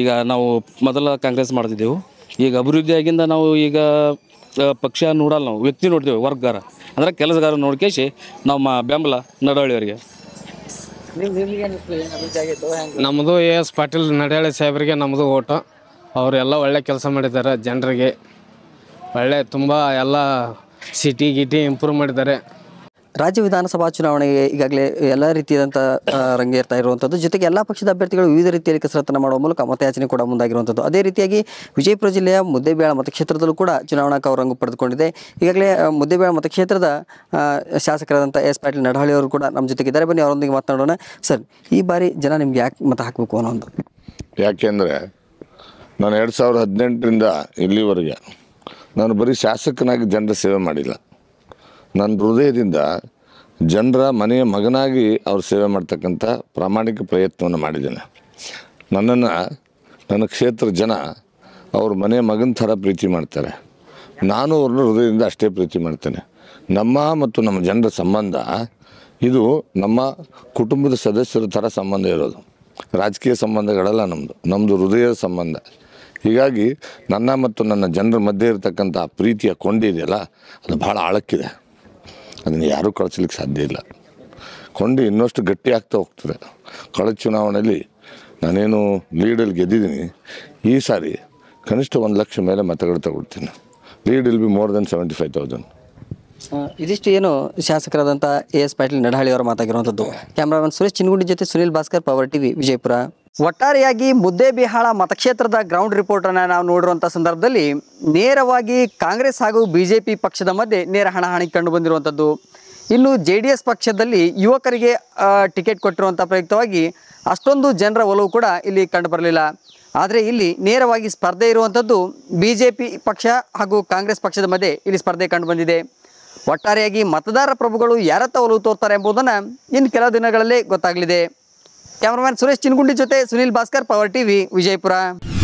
ಈಗ ನಾವು ಮೊದಲ ಕಾಂಗ್ರೆಸ್ ಮಾಡ್ತಿದ್ದೆವು ಈಗ ಅಭಿವೃದ್ಧಿ ಆಗಿಂದ ನಾವು ಈಗ ಪಕ್ಷ ನೋಡಲ್ಲ ನಾವು ವ್ಯಕ್ತಿ ನೋಡ್ತೇವೆ ವರ್ಗಾರ ಅಂದರೆ ಕೆಲಸಗಾರ ನೋಡ್ಕೇಶಿ ನಮ್ಮ ಬೆಂಬಲ ನಡವಳಿಯವರಿಗೆ ನಮ್ಮದು ಎ ಎಸ್ ಪಾಟೀಲ್ ನಡಾಳೆ ಸಾಹೇಬರಿಗೆ ನಮ್ಮದು ಓಟ ಅವರೆಲ್ಲ ಒಳ್ಳೆ ಕೆಲಸ ಮಾಡಿದ್ದಾರೆ ಜನರಿಗೆ ಒಳ್ಳೆ ತುಂಬ ಎಲ್ಲ ಸಿಟಿ ಗಿಟಿ ಇಂಪ್ರೂವ್ ಮಾಡಿದ್ದಾರೆ ರಾಜ್ಯ ವಿಧಾನಸಭಾ ಚುನಾವಣೆಗೆ ಈಗಾಗಲೇ ಎಲ್ಲ ರೀತಿಯಾದಂಥ ರಂಗೇರ್ತಾ ಇರುವಂಥದ್ದು ಜೊತೆಗೆ ಎಲ್ಲ ಪಕ್ಷದ ಅಭ್ಯರ್ಥಿಗಳು ವಿವಿಧ ರೀತಿಯಲ್ಲಿ ಕಸರತ್ತನ್ನು ಮಾಡುವ ಮೂಲಕ ಮತಯಾಚನೆ ಕೂಡ ಮುಂದಾಗಿರುವಂಥದ್ದು ಅದೇ ರೀತಿಯಾಗಿ ವಿಜಯಪುರ ಜಿಲ್ಲೆಯ ಮುದ್ದೇಬೇಳ ಮತಕ್ಷೇತ್ರದಲ್ಲೂ ಕೂಡ ಚುನಾವಣಾ ಕವರಂಗು ಪಡೆದುಕೊಂಡಿದೆ ಈಗಾಗಲೇ ಮುದ್ದೇಬೇಳ ಮತಕ್ಷೇತ್ರದ ಶಾಸಕರಾದಂಥ ಎಸ್ ಪಾಟೀಲ್ ನಡಹಳ್ಳಿ ಅವರು ಕೂಡ ನಮ್ಮ ಜೊತೆಗೆ ಇದ್ದಾರೆ ಬನ್ನಿ ಅವರೊಂದಿಗೆ ಮಾತನಾಡೋಣ ಸರ್ ಈ ಬಾರಿ ಜನ ನಿಮ್ಗೆ ಯಾಕೆ ಮತ ಹಾಕಬೇಕು ಅನ್ನೋ ಒಂದು ಯಾಕೆಂದರೆ ನಾನು ಎರಡು ಸಾವಿರದ ಹದಿನೆಂಟರಿಂದ ಇಲ್ಲಿವರೆಗೆ ನಾನು ಬರೀ ಶಾಸಕನಾಗಿ ಜನರ ಸೇವೆ ಮಾಡಿಲ್ಲ ನನ್ನ ಹೃದಯದಿಂದ ಜನರ ಮನೆಯ ಮಗನಾಗಿ ಅವ್ರ ಸೇವೆ ಮಾಡ್ತಕ್ಕಂಥ ಪ್ರಾಮಾಣಿಕ ಪ್ರಯತ್ನವನ್ನು ಮಾಡಿದ್ದೇನೆ ನನ್ನನ್ನು ನನ್ನ ಕ್ಷೇತ್ರ ಜನ ಅವ್ರ ಮನೆಯ ಮಗನ ಥರ ಪ್ರೀತಿ ಮಾಡ್ತಾರೆ ನಾನು ಅವ್ರನ್ನ ಹೃದಯದಿಂದ ಅಷ್ಟೇ ಪ್ರೀತಿ ಮಾಡ್ತೇನೆ ನಮ್ಮ ಮತ್ತು ನಮ್ಮ ಜನರ ಸಂಬಂಧ ಇದು ನಮ್ಮ ಕುಟುಂಬದ ಸದಸ್ಯರ ಥರ ಸಂಬಂಧ ಇರೋದು ರಾಜಕೀಯ ಸಂಬಂಧಗಳಲ್ಲ ನಮ್ಮದು ನಮ್ಮದು ಹೃದಯದ ಸಂಬಂಧ ಹೀಗಾಗಿ ನನ್ನ ಮತ್ತು ನನ್ನ ಜನರ ಮಧ್ಯೆ ಇರತಕ್ಕಂಥ ಪ್ರೀತಿಯ ಕೊಂಡಿದೆಯಲ್ಲ ಅದು ಭಾಳ ಆಳಕ್ಕಿದೆ ಅದನ್ನು ಯಾರೂ ಕಳಿಸ್ಲಿಕ್ಕೆ ಸಾಧ್ಯ ಇಲ್ಲ ಕೊಂಡು ಇನ್ನಷ್ಟು ಗಟ್ಟಿ ಆಗ್ತಾ ಹೋಗ್ತದೆ ಕಳೆದ ಚುನಾವಣೆಯಲ್ಲಿ ನಾನೇನು ಲೀಡಲ್ಲಿ ಗೆದ್ದಿದ್ದೀನಿ ಈ ಸಾರಿ ಕನಿಷ್ಠ ಒಂದು ಲಕ್ಷ ಮೇಲೆ ಮತಗಳು ತಗೊಳ್ತೀನಿ lead will be more than seventy five thousand ಇದಿಷ್ಟು ಏನು ಶಾಸಕರಾದಂಥ ಎ ಎಸ್ ಪಾಟೀಲ್ ನಡಹಳ್ಳಿ ಅವರು ಮಾತಾಗಿರುವಂಥದ್ದು ಕ್ಯಾಮ್ರಾಮನ್ ಸುರೇಶ್ ಚಿನ್ಗುಂಡಿ ಜೊತೆ ಸುನಿಲ್ ಭಾಸ್ಕರ್ ಪವರ್ ಟಿವಿ ವಿಜಯಪುರ ಒಟ್ಟಾರೆಯಾಗಿ ಮುದ್ದೇಬಿಹಾಳ ಮತಕ್ಷೇತ್ರದ ಗ್ರೌಂಡ್ ರಿಪೋರ್ಟನ್ನು ನಾವು ನೋಡಿರುವಂಥ ಸಂದರ್ಭದಲ್ಲಿ ನೇರವಾಗಿ ಕಾಂಗ್ರೆಸ್ ಹಾಗೂ ಬಿ ಜೆ ಪಿ ಪಕ್ಷದ ಮಧ್ಯೆ ನೇರ ಹಣಾಹಣಿ ಕಂಡು ಬಂದಿರುವಂಥದ್ದು ಇನ್ನು ಜೆ ಡಿ ಎಸ್ ಪಕ್ಷದಲ್ಲಿ ಯುವಕರಿಗೆ ಟಿಕೆಟ್ ಕೊಟ್ಟಿರುವಂಥ ಪ್ರಯುಕ್ತವಾಗಿ ಅಷ್ಟೊಂದು ಜನರ ಒಲವು ಕೂಡ ಇಲ್ಲಿ ಕಂಡು ಬರಲಿಲ್ಲ ಆದರೆ ಇಲ್ಲಿ ನೇರವಾಗಿ ಸ್ಪರ್ಧೆ ಇರುವಂಥದ್ದು ಬಿ ಜೆ ಪಿ ಪಕ್ಷ ಹಾಗೂ ಕಾಂಗ್ರೆಸ್ ಪಕ್ಷದ ಮಧ್ಯೆ ಇಲ್ಲಿ ಸ್ಪರ್ಧೆ ಕಂಡುಬಂದಿದೆ ಒಟ್ಟಾರೆಯಾಗಿ ಮತದಾರ ಪ್ರಭುಗಳು ಯಾರತ್ತ ಒಲವು ತೋರ್ತಾರೆ ಎಂಬುದನ್ನು ಇನ್ನು ಕೆಲ ದಿನಗಳಲ್ಲೇ ಗೊತ್ತಾಗಲಿದೆ ಕ್ಯಾಮರಾಮನ್ ಸುರೇಶ್ ಚಿನ್ಗುಂಡಿ ಜೊತೆ ಸುನಿಲ್ ಭಾಸ್ಕರ್ ಪವರ್ ಟಿವಿ ವಿಜಯಪುರ